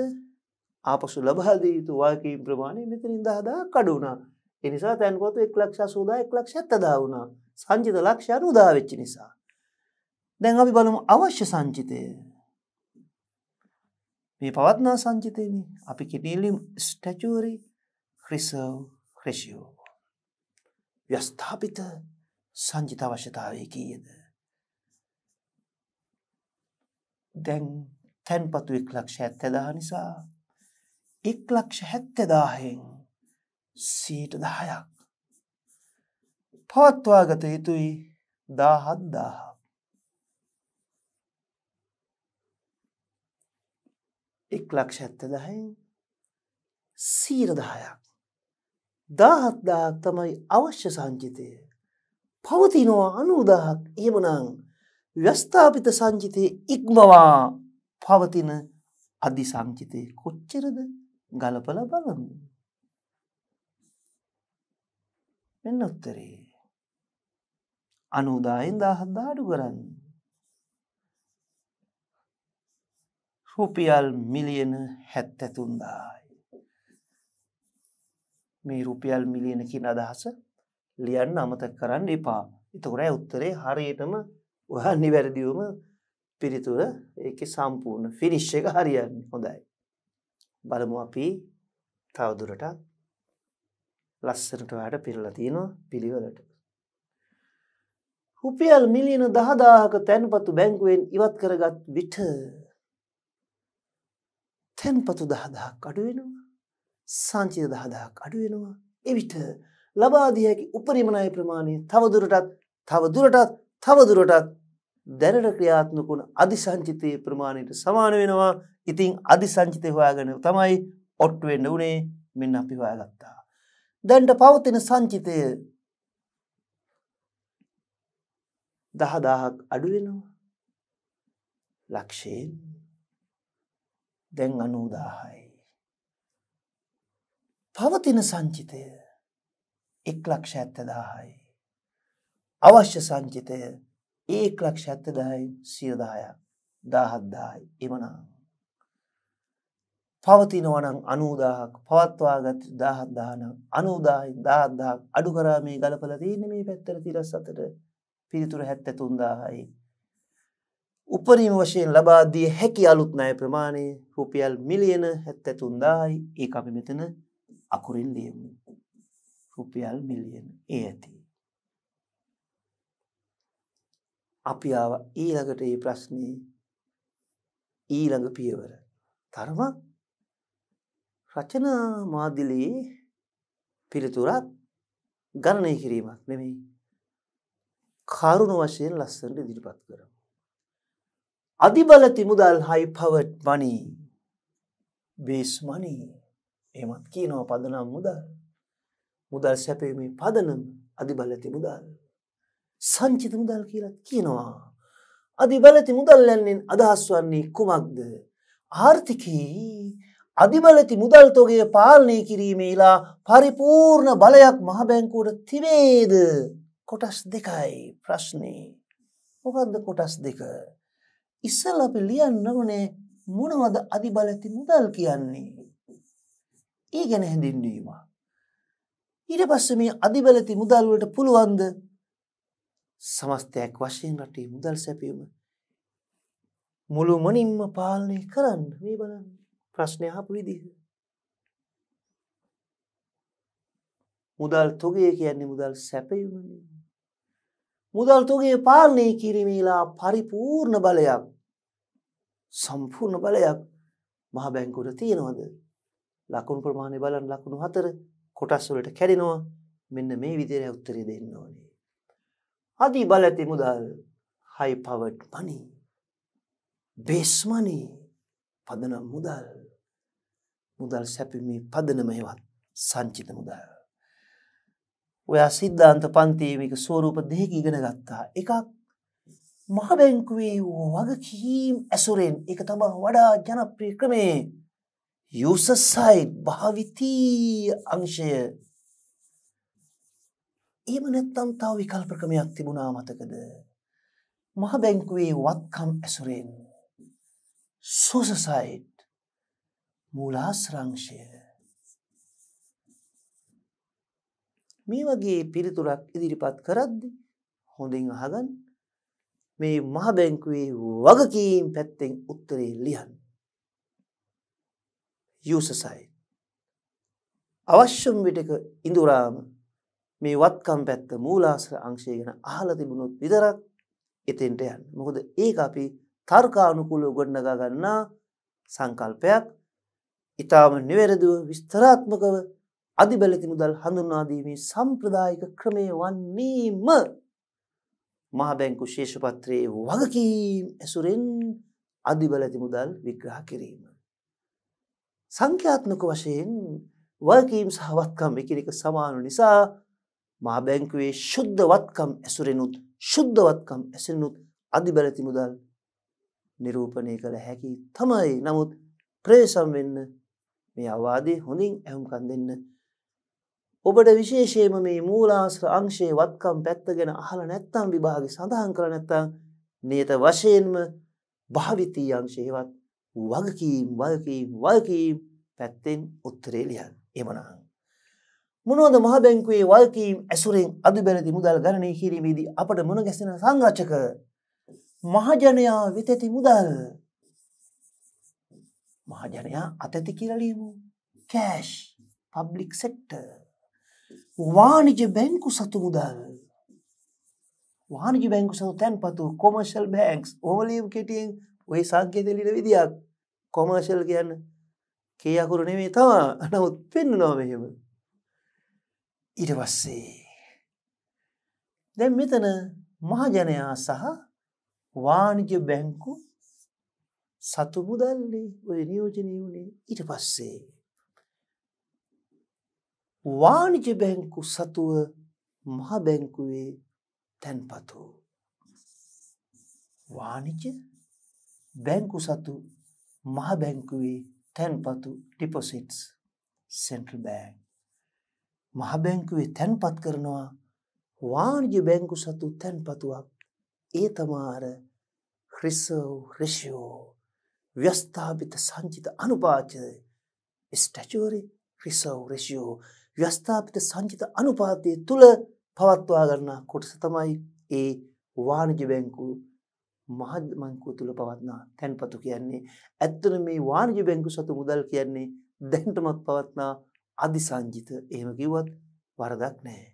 ආපසු ලබාදීතු වාකී ප්‍රමාණය මෙතනින් දහදා කඩුණා එනිසා තැන්පොතු එක් ලක්ෂ සූදා එක් ලක්ෂ ඇත්තදා වුණා සංචිත ලක්ෂ අනුදා වෙච්චි නිසා. දැන් අපි බලමු අවශ්‍ය සංචිතය මේ පවත්නා සංචිතයනේ අපි කෙටීලිම් ස්ටැචූරි ක්‍රිසව් ක්‍රෂියෝ. ව්‍යස්ථාපිත සංජිත අවශ්‍යතාවය කීයද. දැන් තැන්පතු එක් ලක්ෂ ඇත්තදා නිසා එක් ලක්ෂ හැත්තදාහෙන් සීට දහයක් පවත්වාගත යුතුයි දාහත් දාහ. එක් ලක්ෂ ඇත්ත දහයෙන් සීරදායක් දාහත්දාක් තමයි අවශ්‍ය සංචිතය පවතිනවා අනුදාහක් එමනං ව්‍යස්ථාපිත සංචිතය ඉක්මවා පවතින අධි සංචිතය කොච්චරද ගලපල බලමු මෙන්න උත්තරේ අනුදායෙන් දාහත්දාඩු කරන්න රුපියල් මිලියන හැත්තැතුන්දායි. මේ රුපියල් මිලියන කින් අදහස ලියන්න අමතක් කරන්න එපා එතකොරෑ උත්තරේ හරියටම ඔහා නිවැරදිවම පිරිතුර ඒක සම්පූර්ණ ෆිනිශ් එක හරියන්න හොඳයි. බලමු අපි තවදුරට ලස්සනට වැඩ පිරලා තියෙනවා පිළිවෙලට. රුපියල් මිලියන දහදාහක තැන්පතු බැංකුවෙන් ඉවත් කරගත් විට තැන්පතු දහදහක් අඩුවෙනවා සංචිත දහදහක් අඩුවෙනවා එවිට ලබාදිය හැකි උපරිමණය ප්‍රමාණය තවදුරටත් තවදුරටත් තවදුරටත් දැනට ක්‍රියාත්මකුණ අධිසංචිතය ප්‍රමාණයට සමාන වෙනවා ඉතිං අධිසංචිතය හොයාගෙන තමයි ඔට්ටුවෙන්ඩ වනේ මෙන්න අපි හොයාගත්තා. දැන්ට පවතින සංචිතය දහදාහක් අඩුවෙනවා ලක්ෂයෙන් දැන් අනූදාහයි. පවතින සංචිතය එක් ලක්ෂ ඇත්තදාහයි. අවශ්‍ය සංචිතය ඒ ලක්ෂ ඇත්තදායි සියදායක් දාහත්දායි එමනා. පවතිනවනං අනූදාහක් පවත්වාගත් දාහත්දානක් අනූදායි දාහත්දාක් අඩුකරා මේ ගලපල දීන මේ පැත්තර තිරස් අතට පිරිතුර හැත්තැතුන්දාහයි උපරිම වශයෙන් ලබා දිය හැකි අලුත් ණය ප්‍රමාණය රුපියල් මිලියන 73000යි. ඒක අපි මෙතන අකුරින් ලියමු. රුපියල් මිලියන ඒ ඇති. අපි ආව ඊළඟට මේ ප්‍රශ්නේ ඊළඟ පියවර. ධර්ම රචනා මාදිලේ පිළිතුරක් ගණනය කිරීමක් නෙමෙයි. කරුණ වශයෙන් ලස්සනට ඉදිරිපත් කරමු. අධිබලති මුදල් හයි පවට් මනී බේස් මනී එමත් කියනවා පදනම් මුදල් මුදල් සැපීමේ පදනම් අධිබලති මුදල් සංචිත මුදල් කියලා කියනවා අධිබලති මුදල්ලැන්නෙන් අදහස් වන්නේ කුමක්ද ආර්ථිකී අධිබලති මුදල්තොගේ පාලනය කිරීමේලා පරිපූර්ණ බලයක් මහබැංකුවට තිබේද කොටස් දෙකයි ප්‍රශ්නේ මොකන්ද කොටස් දෙක ඉස්සල අපි ලියන්න ඕනේ මොනවද අධිබල ඇති මුදල් කියන්නේ. ඒ ගැන හැඳින්වීම. ඊට පස්සේ මේ අධිබල ඇති මුදල් වලට පුළුවන්ද සමස්තයක් වශයෙන් රටේ මුදල් සැපයීම මුළු මනින්ම පාලනය කරන්න මේ බලන්න ප්‍රශ්නය අහපු විදිහ. මුදල් තොගේ කියන්නේ මුදල් සැපයීමනේ. මුදල් තොගේ පාලනය කිරීමේලා පරිපූර්ණ බලයක් සම්පූර්ණ බලයක් මහ බැංකුවට තියෙනවද ලකුණු ප්‍රමාණය බලන් ලකුණු හතර කොටස් වලට කැඩෙනවා මෙන්න මේ විදිහට උත්තරේ දෙන්න ඕනේ අදී බල ඇති මුදල් high powered money base money පදනම් මුදල් මුදල් සැපිමේ පදනම ඒවත් සංචිත මුදල් ඔයා සිද්ධාන්ත පන්තියේ මේක ස්වරූප දෙකක ඉගෙන ගත්තා එකක් මහබැංකුවේ වගකීම් ඇසුරෙන් එක තමා වඩා ජනප්‍රිය ක්‍රමේ යුසසයිට් භාවිතී අංශය එම නැත්තම් තව විකල්පක්‍රමයක් තිබුණා මතකද මහබැංකුවේ වත්කම් ඇසුරෙන් සෝසසයිට් මූලාශ්‍රංශය මේ වගේ පිළිතුරක් ඉදිරිපත් කරද්දි හොඳින් අහගන්න මේ මහ බැංකුවේ වගකීම් පැත්තෙන් උත්තරේ ලියන්න. යූසසයි. අවශ්‍යම විටක ඉඳුරාම මේ වත්කම් පැත්ත මූලාශ්‍ර අංශය ගැන අහලා තිබුණොත් විතරක් එතෙන්ට යන්න. මොකද ඒක අපි තර්කානුකූලව ගොඩනගා ගන්නා සංකල්පයක්. ඊටාම නිවැරදිව විස්තරාත්මකව අධිබලති මුදල් හඳුන්වා දීමේ සම්ප්‍රදායික ක්‍රමය වන්නේම මහ බැංකු ශේෂපත්‍රයේ වගකීම් ඇසුරෙන් අධිබලති මුදල් විග්‍රහ කිරීම. සංඛ්‍යාත්මක වශයෙන් වගකීම් සහවත්කම් එකනෙක සමාන නිසා මා බැංකුවේ ශුද්ධවත්කම් ඇසුරෙනුත් ශුද්ධවත්කම් ඇසෙනුත් අධිබැලති මුදල් නිරූපණය කළ හැකි තමයි නමුත් ප්‍රේසම් වෙන්න මේ අවාදේ හොඳින් ඇහුම්කන් දෙන්න ඔබට විශේෂයම මේ මූලාශ්‍ර අංශයේ වත්කම් පැත්තගෙන අහලා නැත්නම් විභාගේ සඳහන් කළා නැත්නම් නියත වශයෙන්ම භාවිතී අංශයවත් වගකීම් වගකීම් වගකීම් පැත්තෙන් උත්තරේ ලියන්න. එමනම් මොනවද මහ බැංකුවේ වගකීම් ඇසුරෙන් අදුබැලති මුදල් ගණනය කිරීමේදී අපට මුණ ගැසෙන සංරචක මහජනයා වෙතැති මුදල් මහජනයා අතැති කියලා ලියමු. කෑෂ් පබ්ලික් සෙක්ටර් වාණිජ බැංකු සතු මුදල් වාණිජ බැංකු සතු තැන්පතු කොමර්ෂල් බැංක්ස් ඕවලීම් කෙටියෙන් ඔය සංකේත ලින විදියක් කොමර්ෂල් කියන්න කේ අකුරු නෙමේ තමා නමුත් පෙන්නවා මෙහෙම ඊට පස්සේ දැන් මෙතන මහජනයා සහ වාණිජ බැංකු සතු මුදල්ලේ ඔය නියෝජනය වුණේ ඊට පස්සේ වාණිජ බැංකු සතුව මහ බැංකුවේ තැන්පතු වාණිජ බැංකු සතු මහ බැංකුවේ තැන්පතු ඩිපොසිට්ස් සෙන්ට්‍රල් බෑන්ක් මහ බැංකුවේ තැන්පත් කරනවා වාණිජ බැංකු සතු තැන්පතුවක් ඒ තමාර රිසව් රිෂියෝ ව්‍යස්ථාපිත සංචිත අනුපාචය ස්ටචුවරි රිසව් රිෂියෝ ව්‍යස්ථාපිත සංචිත අනුපාතය තුළ පවත්වා ගන්නා කොටස තමයි ඒ වාණිජ බැංකු මහත්මංකුව තුළ පවත්නා තැන්පතු කියන්නේ ඇත්තන මේ වාණිජ බැංකු සතු මුදල් කියන්නේ දැන්ටමත් පවත්නා අධිසංජිත එහෙම කිව්වත් වරදක් නැහැ.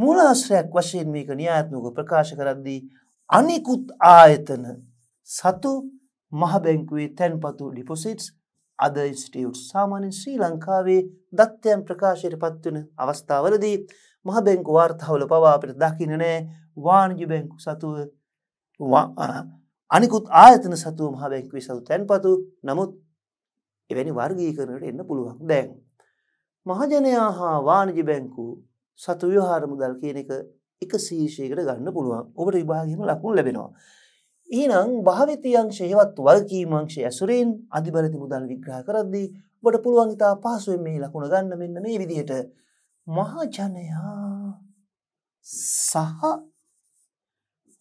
මූලාශ්‍රයක් වශයෙන් මේක න්‍යාත්මක ප්‍රකාශ කරද්දී අනිකුත් ආයතන සතු මහබැංකුවේ තැන්පතු ඩිපොසිට්ස් අද ස්ටියුට් සාමානෙන් ශ්‍රී ලංකාවේ දත්තයන් ප්‍රකාශයට පත්වන අවස්ථාවලදී මහ බැංකු වාර්තාවල පවා අපට දකින නෑ වාණජ බැංකු සතුව අනිකුත් ආයතන සතුව මහ බැංකවි සතු තැන්පතු නමුත් එවැනි වර්ගී කරනට එන්න පුළුවන් දැන්. මහජනයා හා වාණජ බැංකු සතු ව්‍යහාර මුදල් කියන එක එක සීශයකට ගන්න පුළුවන් ඔබට විභාගම ලකුණ ලැබෙනවා. එහෙනම් භාවිතී අංශය හෙවත් වගකීම් අංශය ඇසුරෙන් අධිබලති මුදල් විග්‍රහ කරද්දී ඔබට පුළුවන් ඉතා පහසුවෙන් මේ ලකුණ ගන්න මෙන්න මේ විදිහට මහජනයා සහ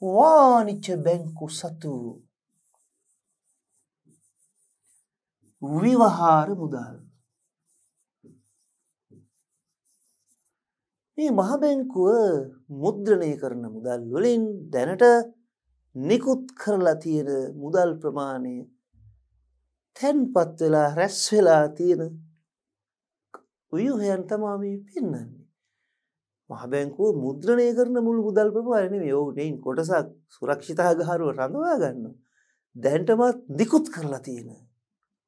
වාණිජ්‍ය බැංකු සතු විවහාර මුදල් මේ මහ බැංකුව මුද්‍රණය කරන මුදල් වලින් දැනට නිකුත් කරලා තියෙන මුදල් ප්‍රමාණය තැන්පත් වෙලා රැස් වෙලා තියෙන වයුහයන් තමාම පෙන්න්නන්නේ. මහබැංකෝ මුද්‍රණය කරන මුළු මුදල් ප්‍රමාණය යෝනෙයින් කොටසක් සුරක්ෂිතා ගහරුව රඳවා ගන්න. දැන්ටමත් නිකුත් කරලා තියෙන.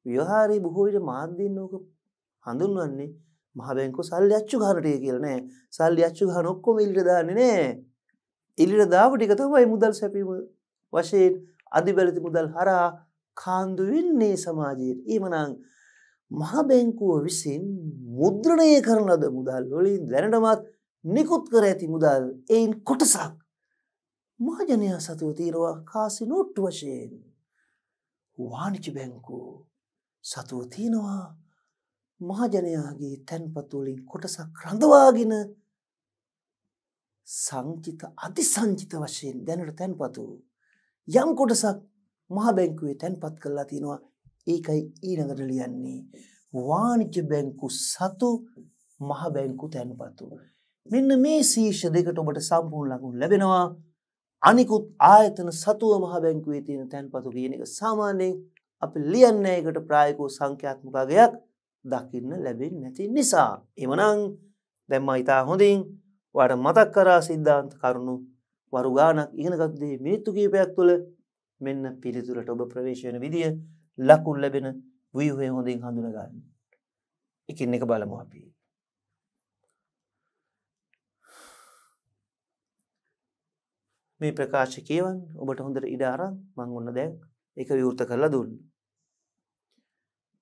ව්‍යහාරයේ බොහෝවිට මාධ්‍යෙන් ඕක හඳුන්වන්නේ මහබැංකෝ සල්ලි අච්චු ගහනටය කියලනෑ සල්ලි අච්චු ගහනොක්කොම ඉල්ලදාන්නේ නෑ. ඉල්ලිට දාව ටික තමයි මුදල් සැපීම වශයෙන් අධිබැලති මුදල් හරා කාන්දු වෙන්නේ සමාජයට ඒමනං මහබැංකුව විසින් මුද්‍රණය කරනද මුදල් වලින් දැනටමත් නිකුත් කර ඇති මුදල් එයින් කොටසක් මාජනයා සතුව තීරවා කාසි නොට්ට වශයෙන් වානිචි බැංකු සතුව තියෙනවා මහජනයාගේ තැන්පතුවලින් කොටසක් රඳවාගෙන සංචිත අධි සංචිත වශයෙන් දැනට තැන්පතුූ යම් කොටසක් මහ බැංකුවේ තැන්පත් කරලා තියෙනවා ඒකයි ඊළඟට ලියන්නේ වාණිජ්‍ය බැංකු සතු මහ බැංකු තැන්පතු මෙන්න මේ ශීර්ෂ දෙකට ඔබට සම්පූර්ණ ලකුණු ලැබෙනවා අනිකුත් ආයතන සතුව මහ බැංකුවේ තියෙන තැන්පතු කියන එක සාමාන්‍යයෙන් අපි ලියන්නේ ඒකට ප්‍රායෝගිකව සංඛ්‍යාත්මක අගයක් දකින්න ලැබෙන්නේ නැති නිසා එවනම් දැන් මම ඊට හොඳින් ඔයාලට මතක් කරා සිද්ධාන්ත කරුණු වරු ගානක් ඉගෙනගත් දේ මිනිත්තු කීපයක් තුළ මෙන්න පිළිතුරට ඔබ ප්‍රවේශ වෙන විදිය ලකුණු ලැබෙන ව්‍යුහය හොඳින් හඳුනා ගන්න. එකින් එක බලමු අපි. මේ ප්‍රකාශ කියවන් ඔබට හොඳට ඉඩ අරන් මං ඔන්න දැන් ඒක විවෘත කරලා දුන්න.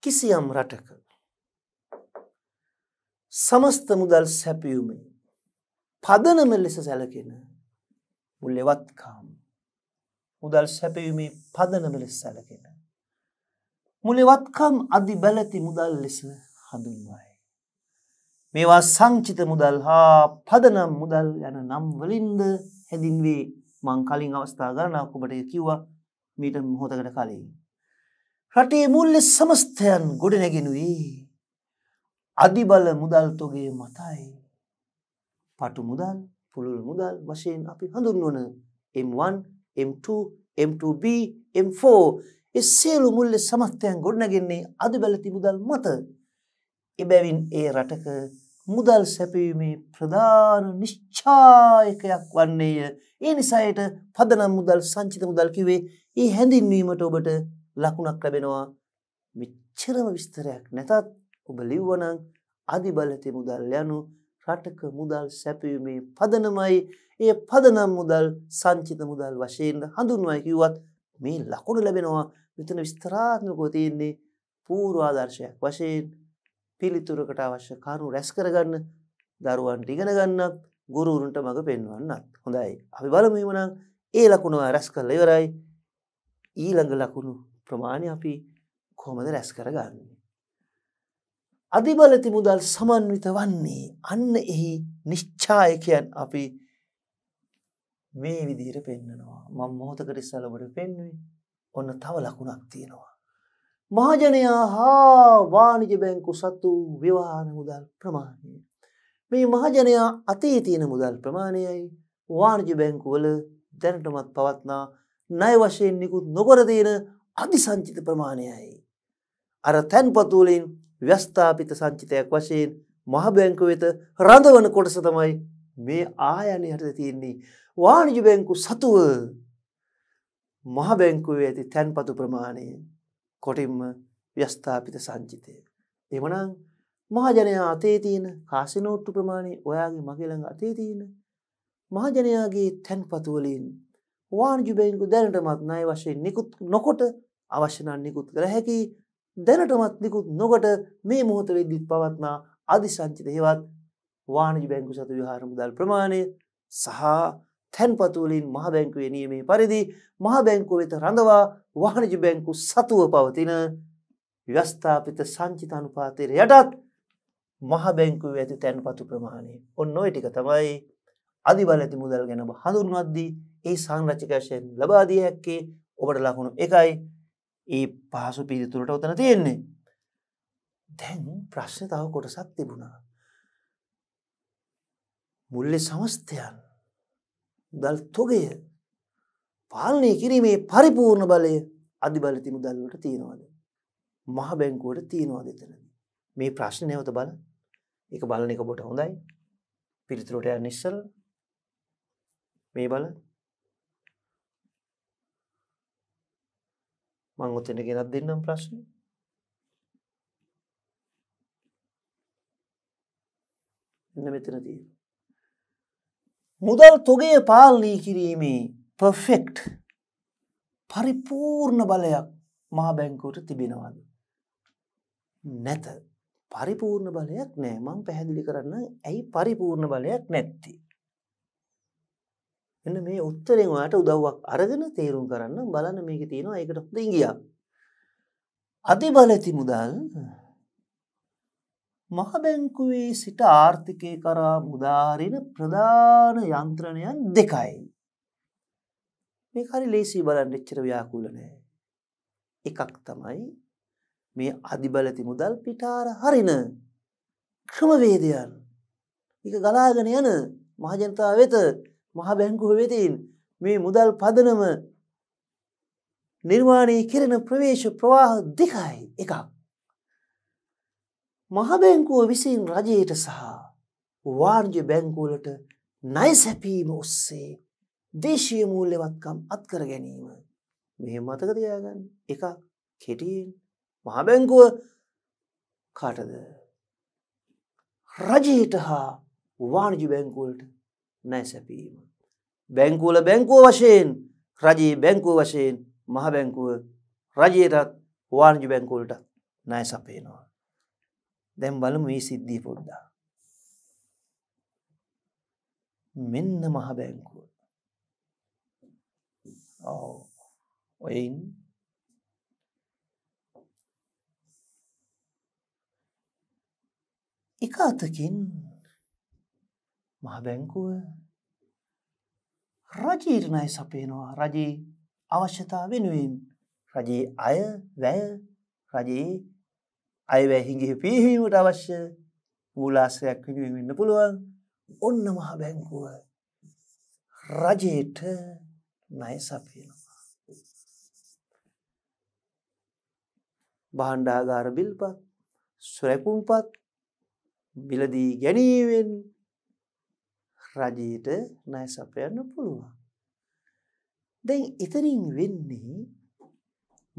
කිසියම් රටක සමස්ත මුදල් සැපියුමේ පදනම ලෙස සැලකෙන වූ ලෙවත්කාම් මුදල් සැපවීමේ පදනම ලෙස සැලකෙන. මුලෙවත්කම් අධි බැලති මුදල් ලෙස හඳුන්වයි. මේවා සංචිත මුදල් හා පදනම් මුදල් යන නම් වලින්ද හැඳින්වේ මං කලින් අවස්ථා ගණනාව ඔබට කිව්වා මීට මොහොතකට කලින්. රටේ මුල්ල සමස්තයන් ගොඩනැගෙනුයේ අධිබල මුදල් තොගේ මතයි. පටු මුදල් පුළුල් මුදල් වශයෙන් අපි හඳුන්වන M1, M2, M2B, M4 ඒ සියලු මුල්‍ය සමස්තයන් ගොඩනගන්නේ අධිබැලති මුදල් මත. එබැවින් ඒ රටක මුදල් සැපීමේ ප්‍රධාන නිශ්චායකයක් වන්නේය. ඒ නිසායට පදනම් මුදල් සංචිත මුදල් කිවේ ඒ හැඳින්වීමට ඔබට ලකුණක් ලැබෙනවා. මෙච්චරම විස්තරයක් නැතත් ඔබ ලිව්වනං අධිබලති මුදල් යනු රටක මුදල් සැපයුමේ පදනමයි ඒ පදනම් මුදල් සංචිත මුදල් වශයෙන් හඳුන්වයි කිව්වත් මේ ලකුණු ලැබෙනවා මෙතන විස්තරාත්මකව තියෙන්නේ පූර්වාදර්ශයක් වශයෙන් පිළිතුරකට අවශ්‍ය කරුණු රැස් කරගන්න දරුවන්ට ඉගෙන ගන්නත් ගුරුවරුන්ට මඟ පෙන්වන්නත් හොඳයි අපි බලමු එමනම් ඒ ලකුණු රැස් කරලා ඉවරයි ඊළඟ ලකුණු ප්‍රමාණය අපි කොහොමද රැස් කරගන්නේ අධිබලති මුදල් සමන්විත වන්නේ අන්න එහි නිශ්චායකයන් අපි මේ විදිහට පෙන්නනවා මම මොහොතකට ඉස්සෙල්ලා ඔබට පෙන්වුවේ ඔන්න තව ලකුණක් තියෙනවා මහජනයා හා වාණිජ බැංකු සතු විවාහන මුදල් ප්‍රමාණය මේ මහජනයා අතේ තියෙන මුදල් ප්‍රමාණයයි වාණිජ බැංකු වල දැනටමත් පවත්නා ණය වශයෙන් නිකුත් නොකර තියෙන අධිසංචිත ප්‍රමාණයයි අර තැන්පතු වලින් ව්‍යස්ථාපිත සංචිතයක් වශයෙන් මහ බැංකුව වෙත රඳවන කොටස තමයි මේ ආයනය යටතේ තියෙන්නේ. වාණිජ බැංකු සතුව මහ බැංකුවේ ඇති තැන්පතු ප්‍රමාණය කොටින්ම ව්‍යස්ථාපිත සංචිතය. එමනම් මහජනයා අතේ තියෙන කාසිනෝට්ටු ප්‍රමාණය ඔයාගේ මගේ ළඟ අතේ තියෙන මහජනයාගේ තැන්පතු වලින් වාණිජ බැංකු දැනටමත් ණය වශයෙන් නිකුත් නොකොට අවශ්‍ය නම් නිකුත් කර හැකි දැනටමත් නිකුත් නොකට මේ මොහොත වෙද්දිත් පවත්නා අධිසංචිත හෙවත් වාණජ බැංකු සතු විහාර මුදල් ප්‍රමාණය සහ තැන්පතුවලින් මහබැංකුවේ නියමේ පරිදි මහබැංකුව වෙත රඳවා වාණජ බැංකු සතුව පවතින ව්‍යස්ථාපිත සංචිත අනුපාතයට යටත් මහබැංකුව ඇති තැන්පතු ප්‍රමාණය ඔන්න ඔය ටික තමයි අධිබල ඇති මුදල් ගැන හඳුන්වද්දී ඒ සංරචකශයෙන් ලබාදිය හැක්කේ ඔබට ලකුණු එකයි ඒ පහසු පිරිතුරට ඔතන තියෙන්නේ. දැන් ප්‍රශ්න තව කොටසත් තිබුණා. මුල්ලෙ සමස්තයන් දල් තොගය පාලනය කිරීමේ පරිපූර්ණ බලය අධිබලති මුදල්වට තියෙනවාද. මහ බැංකුවට තියෙනවා දෙතන. මේ ප්‍රශ්න නැවත බල එක බලන එක බොට හොඳයි පිළිතුරට නිස්සල් මේ බල මම ඔතෙන් ගෙනත් දෙන්නම් ප්‍රශ්නේ. මෙන්න මෙතන තියෙනවා. මුදල් තොගය පාලනය කිරීමේ පෆෙක්ට් පරිපූර්ණ බලයක් මහා බැංකුවට තිබෙනවද. නැත පරිපූර්ණ බලයක් නෑ මං පැහැදිලි කරන්න ඇයි පරිපූර්ණ බලයක් නැත්ති. එන්න මේ උත්තරෙන් ඔයාට උදව්වක් අරගෙන තේරුම් කරන්න බලන්න මේක තියෙනවා ඒකට හොඳ ඉඟියක්. අධි බලඇති මුදල් මහබැංකුවේ සිට ආර්ථිකය කරා මුදාරින ප්‍රධාන යන්ත්‍රණයන් දෙකයි. මේ හරි ලේසි බලන්න එච්චර ව්‍යාකූල නෑ. එකක් තමයි මේ අධිබලති මුදල් පිටාර හරින ක්‍රමවේදයන් එක ගලාගෙන යන මහජනතාව වෙත මහ බැංකුව වෙතින් මේ මුදල් පදනම නිර්වාණය කෙරෙන ප්‍රවේශ ප්‍රවාහ දෙකයි එකක්. මහබැංකුව විසින් රජයට සහ වාර්ජ්‍ය බැංකූලට නයි සැපීම ඔස්සේ දේශය මූල්‍යවත්කම් අත්කර ගැනීම. මෙහෙ මතකතියාගන්න එකක් කෙටියෙන් මහබැංකුව කාටද. රජයට හා වාර්ජි බැංකුවලට නැසැපීම. බැංකුවල බැංකුව වශයෙන් රජයේ බැංකුව වශයෙන් මහ බැංකුව රජයටත් වාර්ජි බැංකුවලට නය සපේනවා. දැම් බලමු ඒ සිද්ධී පොඩ්ඩා. මෙන්න මහ බැංකුව. ඔයින් එක අතකින් මහ බැංකුව රජීර්ණය සපේනවා රජී අවශ්‍යතා වෙනුවෙන් රජයේ අය වැය රජයේ අයවැ හිඟිහි පිහිවීමට අවශ්‍ය මූලාශ්‍රයක් වෙනුවෙන් වෙන්න පුළුවන් ඔන්න මහ බැංකුව රජයට ණය සපයනවා භාණ්ඩාගාර බිල්පත් සුරැකුම්පත් මිලදී ගැනීමෙන් රජයට ණය සපයන්න පුළුවන්. දැන් ඉතින් වෙන්නේ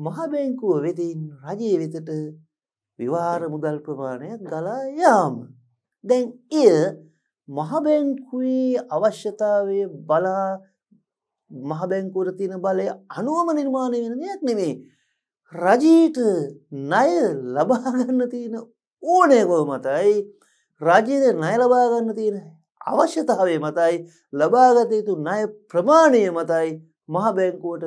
මහ බැංකුව වෙතින් රජයේ වෙතට විවාර මුදල් ප්‍රමාණයක් ගලා යාම. දැන් එය මහ බැංකුවේ අවශ්‍යතාවය බලා මහ බැංකුවට තියෙන බලය අනුවම නිර්මාණය වෙන දෙයක් නෙමේ. රජීට ණය ලබා ගන්න තියෙන ඕනෑකම මතයි රජයේ ණය ලබා ගන්න තියෙන අවශ්‍යතාවේ මතයි ලබාගතයුතු ණය ප්‍රමාණය මතයි මහබැංකුවට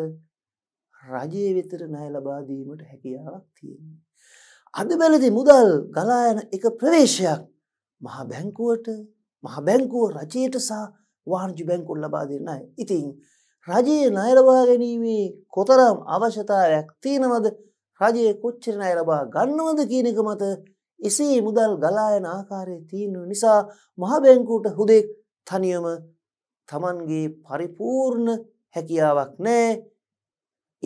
රජය වෙතර ණය ලබාදීමට හැකියාවක් තියෙන. අද බැලදි මුදල් ගලායන එක ප්‍රවේශයක් මහා බැංකුවට මහා බැංකුව රජයට සහ වාර්ජි බැංකුල් ලබා දෙන්නයි. ඉතින් රජයේ නයලබා ගැනීමේ කොතරම් අවශ්‍යතාවයක් තියෙනවද රජය කොච්චර නයලබා ගන්නවද කියනක මත එසේ මුදල් ගලා යන ආකාරය තියෙන නිසා මහ බැංකුවට හුදෙක් තනියම Tamanගේ පරිපූර්ණ හැකියාවක් නැහැ.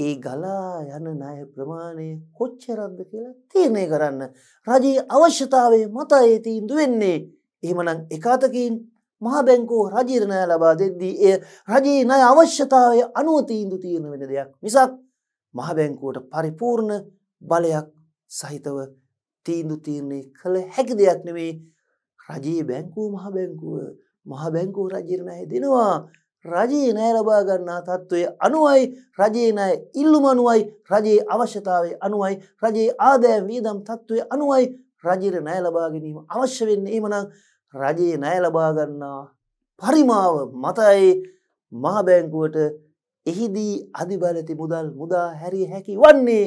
ඒ ගලා යන ණය ප්‍රමාණය කොච්චරක්ද කියලා තීරණය කරන්න රජයේ අවශ්‍යතාවය මතයි තීන්දුව වෙන්නේ. එහෙමනම් එකතකින් මහ බැංකුව රජයේ ණය ලබා දෙද්දී එය රජයේ ණය අවශ්‍යතාවය අනුව තීන්දුව තීරණය වෙන දෙයක්. මිසක් මහ බැංකුවට පරිපූර්ණ බලයක් සහිතව තීන්දුව තීරණය කළ හැකි දෙයක් නෙමේ රජයේ බැංකුව මහ බැංකුව මහ බැංකුව රජයට ණය දෙනවා රජයේ ණය ලබා ගන්නා තත්ත්වයේ අනුවයි රජයේ ණය ඉල්ලුම අනුවයි රජයේ අවශ්‍යතාවයේ අනුවයි රජයේ ආදායම් වියදම් තත්ත්වයේ අනුවයි රජයට ණය ලබා ගැනීම අවශ්‍ය වෙන්නේ එහෙමනම් රජයේ ණය ලබා ගන්නා පරිමාව මතයි මහ බැංකුවට එහිදී අධිබලති මුදල් මුදා හැරිය හැකි වන්නේ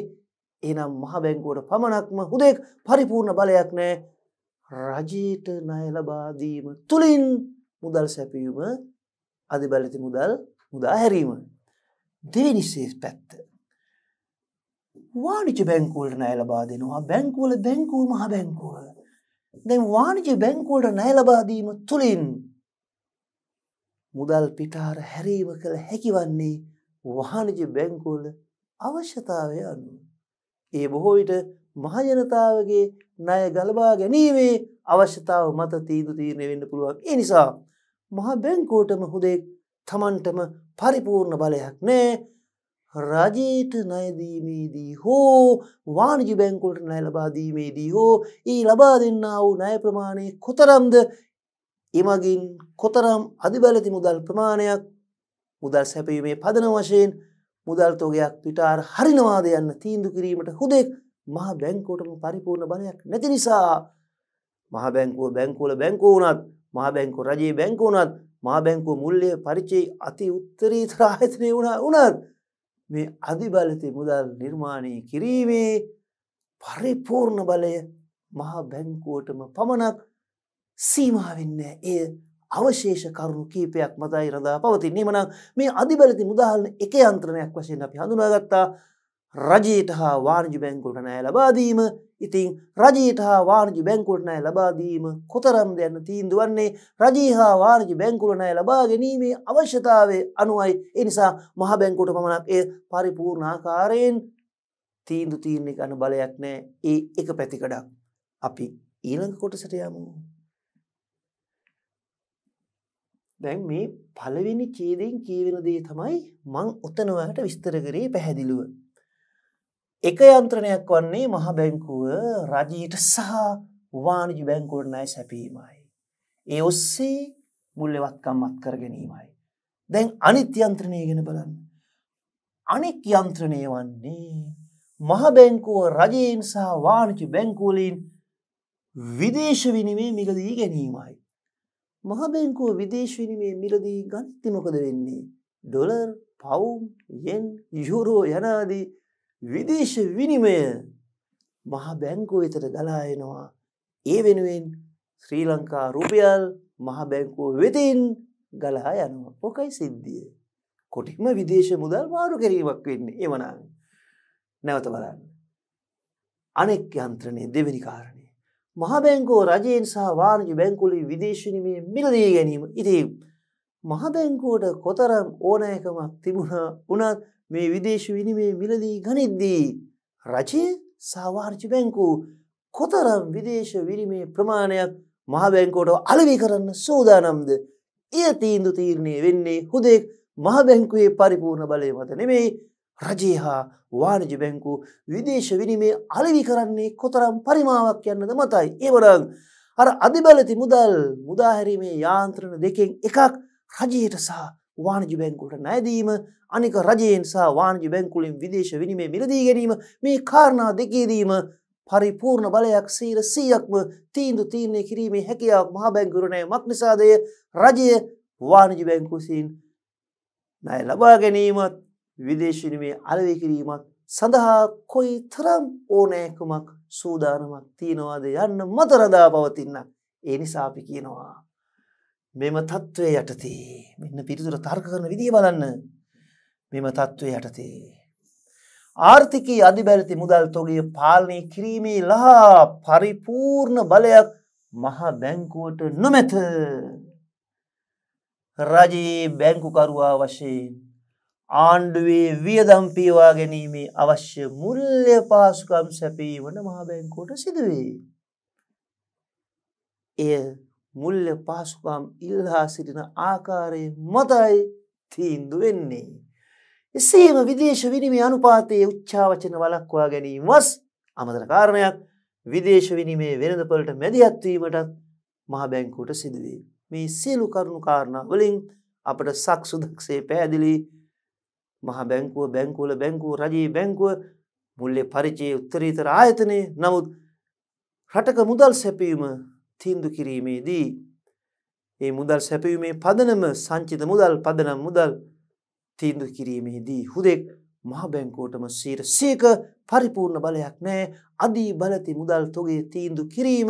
එහෙනම් මහ බැංකුවට පමණක්ම හුදෙක් පරිපූර්ණ බලයක් නෑ රජයට ණය ලබා දීම තුලින් මුදල් සැපයීම අධිබලති මුදල් මුදා හැරීම දෙවෙනි සේස් පැත්ත වාණිජ බැංකුවලට ණය ලබා දෙනවා බැංකුවල බැංකුව මහ බැංකුව දැන් වාණිජ බැංකුවලට ණය ලබා දීම තුලින් මුදල් පිටාර හැරීම කළ හැකි වන්නේ වාණිජ බැංකුවල අවශ්‍යතාවය අනුව ඒ බොහෝ විට මහජනතාවගේ ණය ගලබා ගැනීමේ අවශ්‍යතාව මත තීදු තීරණය වෙන්න පුළුවන්. ඒ නිසා මහා බැංකුවටම හුදෙක් තමන්ටම පරිපූර්ණ බලයක් නෑ. රජයට ණයදීමේදී හෝ වාණජි බැංකුලට ණය ලබාදීමේදී හෝ ඒ ලබා දෙන්න වූ ණය ප්‍රමාණය කොතරම්ද එමගින් කොතරම් අධිබැලති මුදල් ප්‍රමාණයක් මුදල් සැපීමේ පදන වශයෙන් මුදල් තෝගයක් පිටාර හරිනවාද යන්න තීන්දු කිරීමට හුදෙක් මහ බැංකෝටම පරිපූර්ණ බලයක් නැති නිසා මහ බැංකුව බැංකුවල බැංකෝනත් මහ බැංකු රජයේ බැංකෝනත් මහ බැංකුව මුල්ලය පරිචේ අති උත්තරීතර ආයතනය වුණා උනත් මේ අධිබලති මුදල් නිර්මාණය කිරීමේ පරිපූර්ණ බලය මහා බැංකුවටම පමණක් සීමාවෙන්න එය අවශේෂ කරුණු කීපයක් මතයි රඳා පවතින්නේ මනම් මේ අධිබලති මුදාහරණ එක යන්ත්‍රණයක් වශයෙන් අපි හඳුනාගත්තා රජයට හා වාර්ජි බැංකුට නෑ ලබාදීම ඉතිං රජයට හා වාර්ජි බැංකුට නෑ ලබාදීම කොතරම් දෙයන්න තීන්දුවන්නේ රජී හා වාර්ජි බැංකුල නෑ ලබා ගැනීමේ අවශ්‍යතාවේ අනුවයි එනිසා මහ බැංකුට පමණක් ඒ පරිපූර්ණාකාරයෙන් තීන්දු තීරණය ගන්න බලයක් නෑ ඒ එක පැතිකඩක් අපි ඊළඟ කොටසටයාමූ දැන් මේ පළවෙනි ඡේදයෙන් කියවෙන දේ තමයි මං උතන ඔයාලට විස්තර කරේ පැහැදිලිව. එක යන්ත්‍රණයක් වන්නේ මහ බැංකුව රජයට සහ වාණිජ බැංකුවට ණය සැපීමයි. ඒ ඔස්සේ මුල්ලෙවත්කම් අත්කර ගැනීමයි. දැන් අනිත් යන්ත්‍රණය ගැන බලන්න. අනෙක් යන්ත්‍රණය වන්නේ මහ බැංකුව රජයෙන් සහ වාණිජ බැංකුවලින් විදේශ විනිමය මිලදී ගැනීමයි. මහ බැංකුව විදේශ විනිමය මිලදී ගනිද්දි මොකද වෙන්නේ? ඩොලර්, පවුම්, යෙන්, යුරෝ යන ආදී විදේශ විනිමය මහ බැංකුව වෙතට ගලා එනවා. ඒ වෙනුවෙන් ශ්‍රී ලංකා රුපියල් මහ බැංකුව වෙතින් ගලා යනවා. ඔකයි සිද්ධිය. කොටිම විදේශ මුදල් මාරු කිරීමක් වෙන්නේ එවනම්. නැවත බලන්න. අනෙක් යන්ත්‍රණය දෙවෙනි කාරණය මහබැංකෝ රජයෙන් සහ වාණජ බැංකුලි විදේශනීමේ මිලදී ගැනීම ඉති මහබැංකුවට කොතරම් ඕනෑකමක් තිබුණා උනත් මේ විදේශ විනිමේ මිලදී ගනිද්දී රජය සාවාර්චි බැංකූ කොතරම් විදේශ විරිමේ ප්‍රමාණයක් මහබැංකෝට අලවි කරන්න සෝදානම්ද එය තීන්දු තීරණය වෙන්නේ හුදෙක් මහබැංකුවේ පරිපූර්ණ බලය මත නෙමෙයි රජය හා වාණජ බැංකු විදේශ විනිමේ අලවි කරන්නේ කොතරම් පරිමාවක් යන්නද මතයි. ඒවරං අර අධිබැලති මුදල් මුදාහැරීමේ යාන්ත්‍රණ දෙකෙන් එකක් රජයට සහ වාණජි බැංකුලට නැදීම අනික රජයෙන් සහ වාණජි බැංකුලින් විදේශ විනිමේ මිලදී ගැනීම මේ කාරණා දෙකේදීම පරිපූර්ණ බලයක් සීර සීයක්ම තීන්දු තීරණය කිරීමේ හැකියාවක් මහා බැංකුරණය මක් නිසාදය රජය වාණජි බැංකුසින් නැය ලබා ගැනීමත් විදේශ විනිමය අලෙවි කිරීමක් සඳහා කොයිතරම් ඕනෑකමක් සූදානමක් තියනවාද යන්න මත රඳා පවතින්න. ඒ නිසා අපි කියනවා මෙම తත්වයේ යටතේ මෙන්න පිළිතුර තර්ක කරන විදිහ බලන්න. මෙම తත්වයේ යටතේ ආර්ථිකී අධිබැරිති මුදල් තොගය පාලනය කිරීමේ ලහා පරිපූර්ණ බලයක් මහා බැංකුවට නොමැත. රජයේ බැංකුකරුවා වශයෙන් ආණ්ඩුවේ වියදම් පීවා ගැනීමේ අවශ්‍ය මුල්්‍ය පාසුකම් සැපීමට මහබැංකෝට සිදුවේ. එය මුල්්‍ය පාසුකම් ඉල්හා සිටින ආකාරය මතයි තීන්දු වෙන්නේ. එසේම විදේශ විනිමේ අනුපාතයේ උච්චාවචන වලක්වා ගැනීම වස් අමතර කාරණයක් විදේශ විනිමේ වෙනදපලට මැදිහත්වීමටත් මහබැංකුට සිදුවේ. මේ සියලු කරුණු කාරණ වලින් අපට සක්සුදක්සේ පැහැදිලි මහා බැංකුව බැංකුවල බැංකුව රජයේ බැංකුව මුල්ලේ පරිචයේ උත්තරීතර ආයතනය නමුත් රටක මුදල් සැපීම තීන්දු කිරීමේදී ඒ මුදල් සැපීමේ පදනම සංචිත මුදල් පදනම් මුදල් තීන්දු කිරීමේදී හුදෙක් මහබැංකෝටම සීර සීක පරිපූර්ණ බලයක් නෑ අදී බලති මුදල් තොගේ තීන්දු කිරීම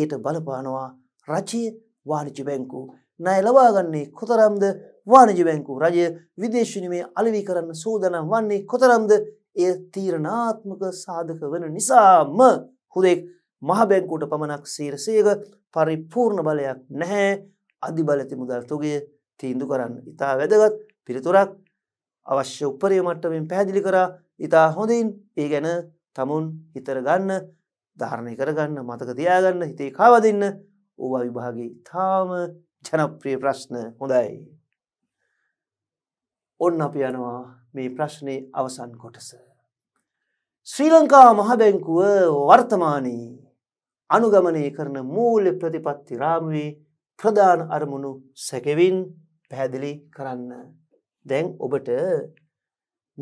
ඒට බලපානවා රජය වානිචි බැංකූ ණය ලබාගන්නේ කොතරම්ද වාණිජ බැංකු රජය විදේශ විනිමය අලෙවි කරන්න සූදානම් වන්නේ කොතරම්ද එය තීරණාත්මක සාධක වන නිසාම හුදෙක් මහ බැංකුවට පමණක් සීරසයක පරිපූර්ණ බලයක් නැහැ අධිබලති මුදල් තුගය තීන්දු කරන්න ඉතා වැදගත් පිරිතුරක් අවශ්‍ය උපරිය මට්ටමින් පැදිලි කරා ඉතා හොඳින් ඒ ගැන තමුන් හිතරගන්න ධාරණය කරගන්න මතක තියාගන්න හිතේ කාවදන්න ඕවා විභාගේ තාම ජනප්‍රිය ප්‍රශ්න හොඳයි. ඔන්න අපි යනවා මේ ප්‍රශ්නය අවසන් කොටස. ශ්‍රී ලංකා මහබැංකුව වර්තමානී අනුගමනය කරන මූල්‍ය ප්‍රතිපත්ති රාමුවේ ප්‍රධාන අරමුණු සැකවින් පැහැදිලි කරන්න. දැන් ඔබට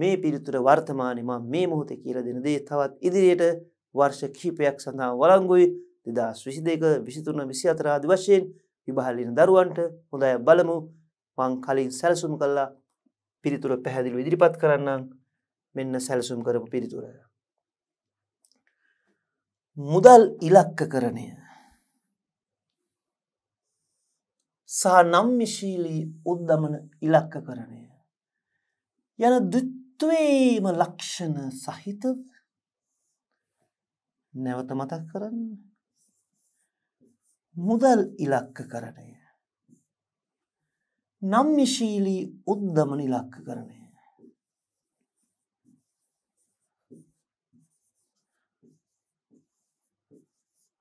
මේ පිළිතුර වර්තමානම මේ මොහොත කියල දෙනදේ තවත් ඉදිරියට වර්ෂ කීපයක් සඳහා වලංගුයි දෙදා විසි දෙක විසිතුරන විසි අතරාදි වශයෙන් විභාලින දරුවන්ට හොඳය බලමු මං කලින් සැලසුම් කල්ලා පිරිතුර පැහැදිලි ඉදිරිපත් කරන්නම් මෙන්න සැලසුම් කරපු පිරිතුර. මුදල් ඉලක්ක කරණය සහ නම්මිශීලී උද්ධමන ඉලක්ක කරණය. යන දුත්වේම ලක්ෂණ සහිත නැවත මතක් කරන්න මුදල් ඉලක්ක කරණය. නම්මිශීලී උද්දමන ඉලක්ක කරණය.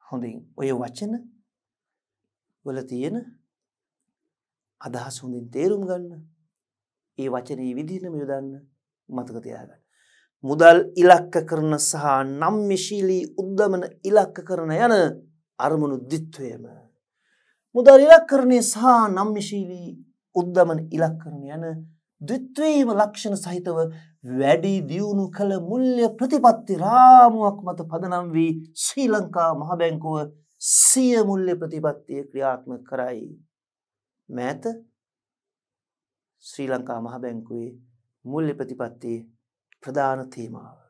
හොඳින් ඔය වචන වල තියෙන අදහස් හොඳින් තේරුම් ගන්න ඒ වචනයේ විදිහටම යොදන්න මතක තියාගන්න. මුදල් ඉලක්ක කරන සහ නම්මිශීලී උද්දමන ඉලක්ක කරන යන අරමුණු දිත්වයම. මුදල් ඉලක්කරණය සහ නම්මිශීලී උද්ධමන ඉලක්කරණ යන දත්වීම ලක්ෂණ සහිතව වැඩි දියුණු කළ මුල්්‍ය ප්‍රතිපත්ති රාමුවක් මත පදනම් වී ශ්‍රී ලංකා මහබැංකුව සිය මුල්්‍ය ප්‍රතිපත්තිය ක්‍රියාත්ම කරයි. මෑත ශ්‍රී ලංකා මහබැංකුවේ මුල්්‍ය ප්‍රතිපත්තියේ ප්‍රධාන තේමාව.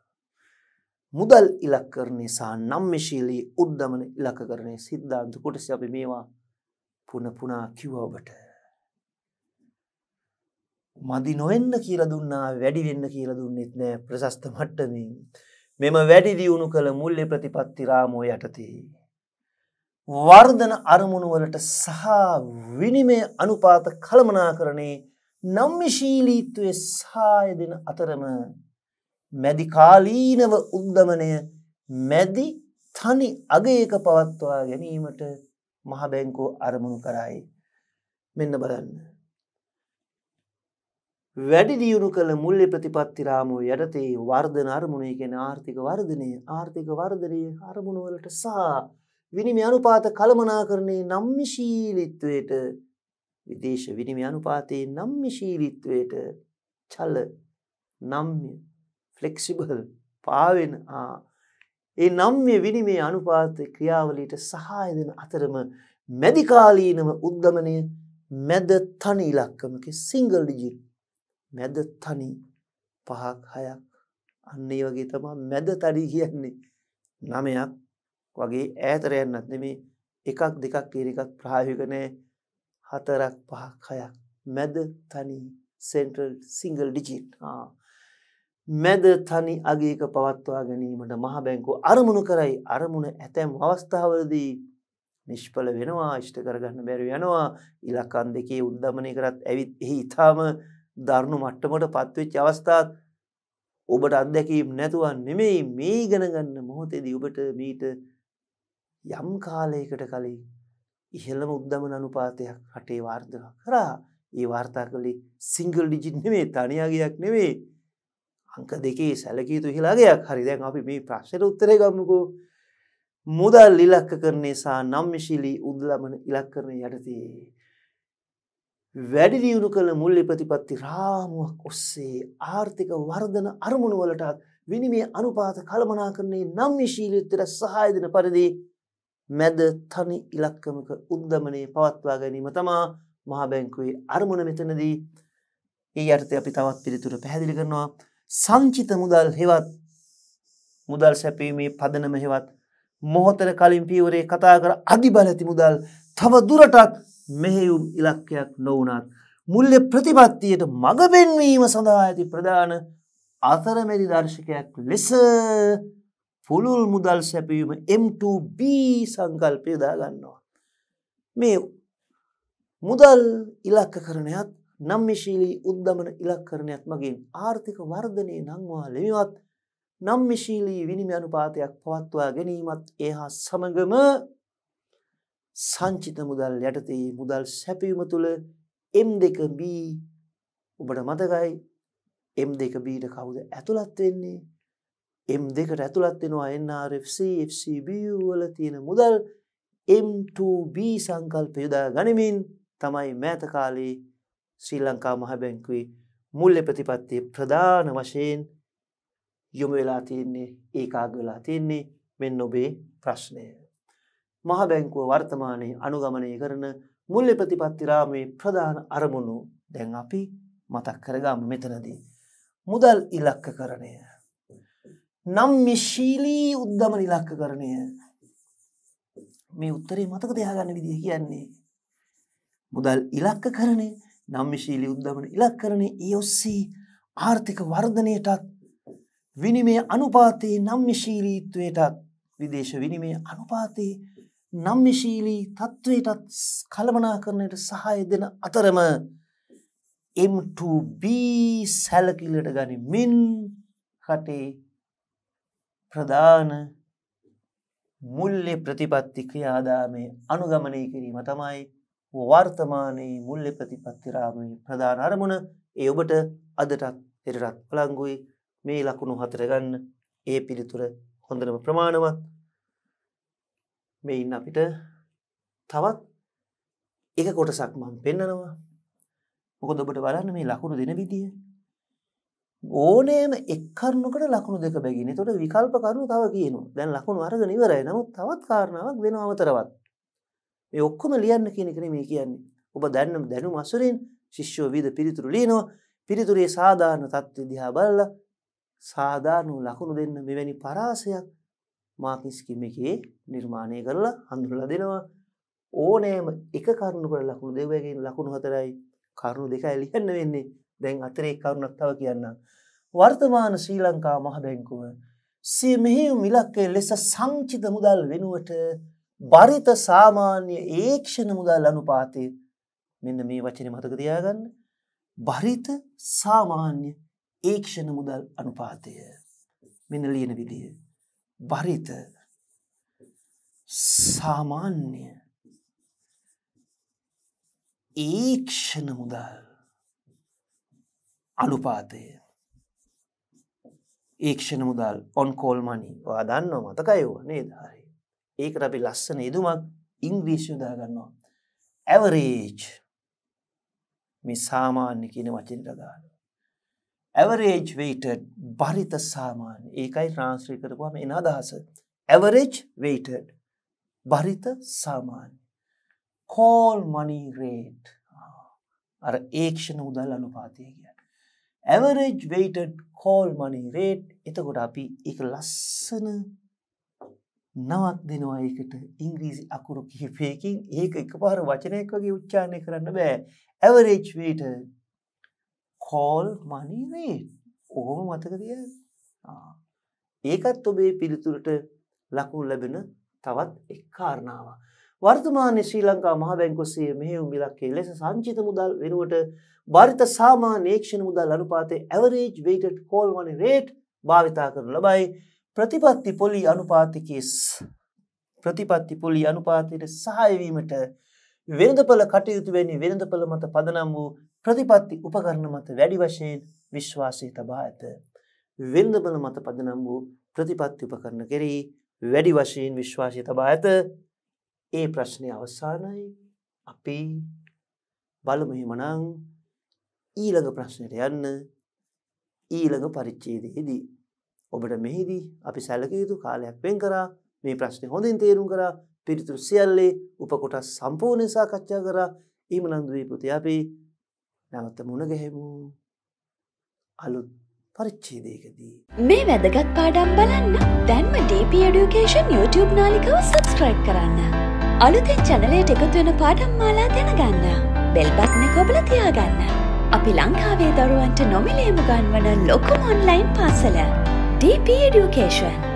මුදල් ඉලක්කරණය සහ නම්මශීලී උද්ධමන ඉලක්කරණය සිද්ධාන්ත කොටස අපි මේවා පුන පුනා කිව්වබට. මදි නොවෙන්න කියල දුන්නා වැඩිවෙන්න කියල දුන්නෙත් නෑ ප්‍රශස්ත මට්ටමින් මෙම වැඩි දියුණු කළ මුල්ලෙ ප්‍රතිපත්ති රාමෝ යටතේ. වර්ධන අරමුණුවලට සහ විනිමය අනුපාත කළමනා කරනේ නම්මිශීලීත්වය සාය දෙන අතරම මැදි කාලීනව උද්දමනය මැදි තනි අගයක පවත්වා ගැනීමට මහබැංකෝ අරමුණු කරයි. මෙන්න බලන්න. වැඩි දියුණු කළ මුල්ලි ප්‍රතිපත්තිරාමෝ යටතේ වර්ධන අරමුණේ කෙන ආර්ථික වර්ධනය ආර්ථික වර්ධනය අරමුණුවලට සහ විනිම අනුපාත කළමනාකරණය නම්මිශීලිත්වයට විදේශ විනිම අනුපාතයේ නම්මිශීලිත්වයට චල නම්ය ෆලෙක්සිබල් පාවෙන ඒ නම් මේ විනිමේ අනුපාත ක්‍රියාවලීට සහය දෙන අතරම මැදිකාලීනව උද්ධමනය මැද තනි ඉලක්කමක සිංගල් ඩිජිල් මැද තනි පහක් හයක් අන්නේ වගේ තමා මැද තඩි කියන්නේ නමයක් වගේ ඈතරයන්නත් නෙමේ එකක් දෙකක් කියරකක් ප්‍රායකනෑ හතරක් පහක් හයක් මැද තනි සෙන්ටල් සිංගල් ඩිජිට් ආ මැද තනි අගේක පවත්වා ගැනීමට මහ බැංකු අරමුණු කරයි අරමුණ ඇතැම් අවස්ථාවලදී නිෂ්පල වෙනවා ෂ්ට කරගන්න බැරි යනවා ඉලකන් දෙකේ උද්ධමනය කරත් ඇවිත් එහි ඉතාම දරුණු මට්ටමට පත්වෙච් අවස්ථාත් ඔබට අත්දැකීම් නැතුවන් නෙමෙයි මේ ගණගන්න මොහොතේදී ඔබට මීට යම් කාලයකට කලින් ඉහළම උද්දම අනුපාතයක් හටේ වාර්ධ කරා ඒ වාර්තා කළේ සිංගල් ඩිජිට් නෙමේ තනියාගයක් නෙවේ අංක දෙකේ සැලකීතු හිලාගයක් හරි දැන් අපි මේ ප්‍රශ්යට උත්තරේ ගමකු මුදල් ඉලක්ක කරන්නේ සහ නම්මිශිලි උදලමන ඉලක් කරන යටතේ. වැඩි දියුණු කළ මුල්ලි ප්‍රතිපත්ති රාමුවක් ඔස්සේ ආර්ථික වර්ධන අරමුණුවලටත් විනිමේ අනුපාත කළමනා කරන්නේ නම්මිශීලිත්තර සහයදන පරිදි මැද තනි ඉලක්කමක උද්දමනය පවත්වා ගැනීම තමා මහා බැංකුවේ අරමුණ මෙතනදී ඒ යටතේ අපි තවත් පිළිතුර පැහැදිලි කරනවා සංචිත මුදල් හෙවත් මුදල් සැපීමේ පදනම හෙවත් මොහොතර කලින් පීවරේ කතා කර අධිබලඇති මුදල් තව දුරටත් මෙහෙයුම් ඉලක්කයක් නොවනත් මුල්ල ප්‍රතිපත්තියට මඟ පෙන්වීම සඳහා ඇති ප්‍රධාන අතරමැදි දර්ශකයක් ලෙස පුළුල් මුදල් සැපීම M2B සංකල්පය දාගන්නවා. මේ මුදල් ඉලක්ක කරනයත් නම්මිශීලී උද්දමන ඉලක්කරණයක් මගින් ආර්ථික වර්ධනය නංවා ලෙමවත් නම්මිශීලී විනිමි අනුපාතයක් පවත්වා ගැනීමත් එහා සමගම සංචිත මුදල් යටතේ මුදල් සැපීම තුළ එම් දෙකB ඔබට මතකයි එම් දෙකBට කවුද ඇතුළත් වෙන්නේ එම් දෙකට ඇතුළත් වෙනවා NRFCFCB වල තියෙන මුදල් M2B සංකල්ප යොදා ගනිමින් තමයි මෑත කාලේ ශ්‍රී ලංකා මහ බැංකුවේ මුල්ල ප්‍රතිපත්තිය ප්‍රධාන වශයෙන් යොමු වෙලා තියෙන්නේ ඒකාග වෙලා තියෙන්නේ මෙන්න ඔබේ ප්‍රශ්නය. මහ බැංකුව වර්තමානයේ අනුගමනය කරන මුල්ල ප්‍රතිපත්තිරාමේ ප්‍රධාන අරමුණු දැන් අපි මතක් කරගම මෙතනදී. මුදල් ඉලක්ක කරණය. නම් මිශීලී උද්දම නිලක්ක කරණය මේ උත්තරේ මතක දෙයාගන්න විදිහ කියන්නේ. මුදල් ඉලක්ක කරණය නම්මිශීලි උද්ධමන ඉලක්කරණය ඒ ඔස්සේ ආර්ථික වර්ධනයටත් විනිමේ අනුපාතයේ නම්මිශීලීත්වයටත් විදේශ විනිමේ අනුපාතයේ නම්මිශීලී තත්ත්වයටත් කළමනා කරණයට සහය දෙන අතරම M2B සැලකිලට ගනිමින් රටේ ප්‍රධාන මුල්ලෙ ප්‍රතිපත්ති ක්‍රියාදාමය අනුගමනය කිරීම තමයි වර්තමානයේ මුල්ල ප්‍රතිපත්තිරාමයේ ප්‍රධාන අරමුණ ඒ ඔබට අදටත් එරටත් පළංගුයි මේ ලකුණු හතරගන්න ඒ පිළිතුර හොඳනම ප්‍රමාණවත් මෙයින් අපිට තවත් එක කොටසක් මම පෙන්නනවා මොකද ඔබට බලන්න මේ ලකුණු දෙන විදිය ඕනෑම එක්කරණකට ලකුණු දෙක බැගෙන තොට විකල්ප කරුණු තව කියනු දැන් ලකුණු අරග නිවරයි නමුත් තවත් කාරණාවක් වෙන අවතරවත් මේ ඔක්කොම ලියන්න කියන එකනේ මේ කියන්නේ. ඔබ දැනුම දැනුම අසුරින් ශිෂ්‍යෝ විද පිළිතුරු ලියනවා. පිළිතුරේ සාධාරණ தත්ත්ව දිහා බලලා සාධාරණ ලකුණු දෙන්න මෙවැනි පරාසයක් මාකිස් කිමකේ නිර්මාණය කරලා හඳුන්වලා දෙනවා. ඕනෑම එක කරුණු කර ලකුණු දෙකකින් ලකුණු හතරයි කරුණු දෙකයි ලියන්න වෙන්නේ. දැන් අතරේ කරුණක් තව කියන්නම්. වර්තමාන ශ්‍රී ලංකා මහ බැංකුව මෙහි මිලක්කය ලෙස සංචිත මුදල් වෙනුවට බරිත සාමාන්‍ය ඒක්ෂණ මුදල් අනුපාතය මෙන්න මේ වචනේ මතක තියාගන්න. බරිත සාමාන්‍ය ඒක්ෂණ මුදල් අනුපාතය. මෙන්න ලියන විදිය. බරිත සාමාන්‍ය ඒක්ෂණ මුදල් අනුපාතය ඒක්ෂණ මුදල් ඔන්කෝල් මනි වා දන්නව මතකයව නේධාරි ඒකට අපි ලස්සන ඉදුමක් ඉංග්‍රීසිය දාගන්නවා. ඇවරේජ් මේ සාමාන්‍ය කියන වචනට දාන. ඇවරේජ් වේටඩ් බරිත සාමාන්‍ය ඒකයි ට්‍රාන්ස්ලේට් කරපුවාම එන අදහස. ඇවරේජ් වේටඩ් බරිත සාමාන්‍ය. කෝල් මනි රේට් අර ඒක්ෂණ උදල් අනුපාතය කිය. Average weighted call money rate එතකොට අපි එක ලස්සන නවක් දෙනවා ඒකට ඉංග්‍රීසි අකුරු කිහිපයකින් ඒක එකපාර වචනයක් වගේ උච්චාරණය කරන්න බෑ average weight call money rate ඔහොම මතකතිය ඒකත් ඔබේ පිළිතුරට ලකුල් ලැබෙන තවත් එක් කාරණාව. වර්තමාන ශ්‍රී ලංකා මහ බැංකොස්සේ මෙහෙුම් මිලක්කේ ලෙස සංචිත මුදල් වෙනුවට භරිත සාමාන්‍යේක්ෂණ මුදල් අනුපාතේ average weighted call money rate භාවිතා කරනු ලබයි ප්‍රතිපත්ති පොලි අනුපාතිකස් ප්‍රතිපත්ති පොලි අනුපාතියට සහයවීමට වෙළඳපල කටයුතු වෙන්නේ වෙළඳපල මත පදනම් වූ ප්‍රතිපත්ති උපකරණ මත වැඩි වශයෙන් විශ්වාසය තබා ඇත. වෙළඳපල මත පදනම් වූ ප්‍රතිපත්ති උපකරණ කෙරෙහි වැඩි වශයෙන් විශ්වාසය තබා ඇත. ඒ ප්‍රශ්නය අවසානයි අපි බලමුහිමනං ඊළඟ ප්‍රශ්නයට යන්න ඊළඟ පරිච්චේදයේදී. ඔබට මෙහිදී අපි සැලකයුතු කාලයක් වෙන් කරා මේ ප්‍රශ්නය හොඳින් තේරුම් කරා පිරිතුරු සියල්ලේ උපකොට සම්පූර්ණය සාකච්ඡා කරා ඊම නන්දුවී පුති අපි නැවත මුණගැහෙමු අලුත් පරිච්චේදයකදී. මේ වැදගත් පාඩම් බලන්න දැන්ම DP ඩියුකේෂන් YouTube නාලිකව සබස්ක්‍රයිබ් කරන්න. අලුතෙන් චනලයට එකතු වෙන පාඩම් මාලා දැනගන්න. බෙල්බක්න කොබල තියාගන්න. අපි ලංකාවේ දරුවන්ට නොමිලේම ගන්වන ලොකුම ඔන්ලයින් පාසල. Deep Education.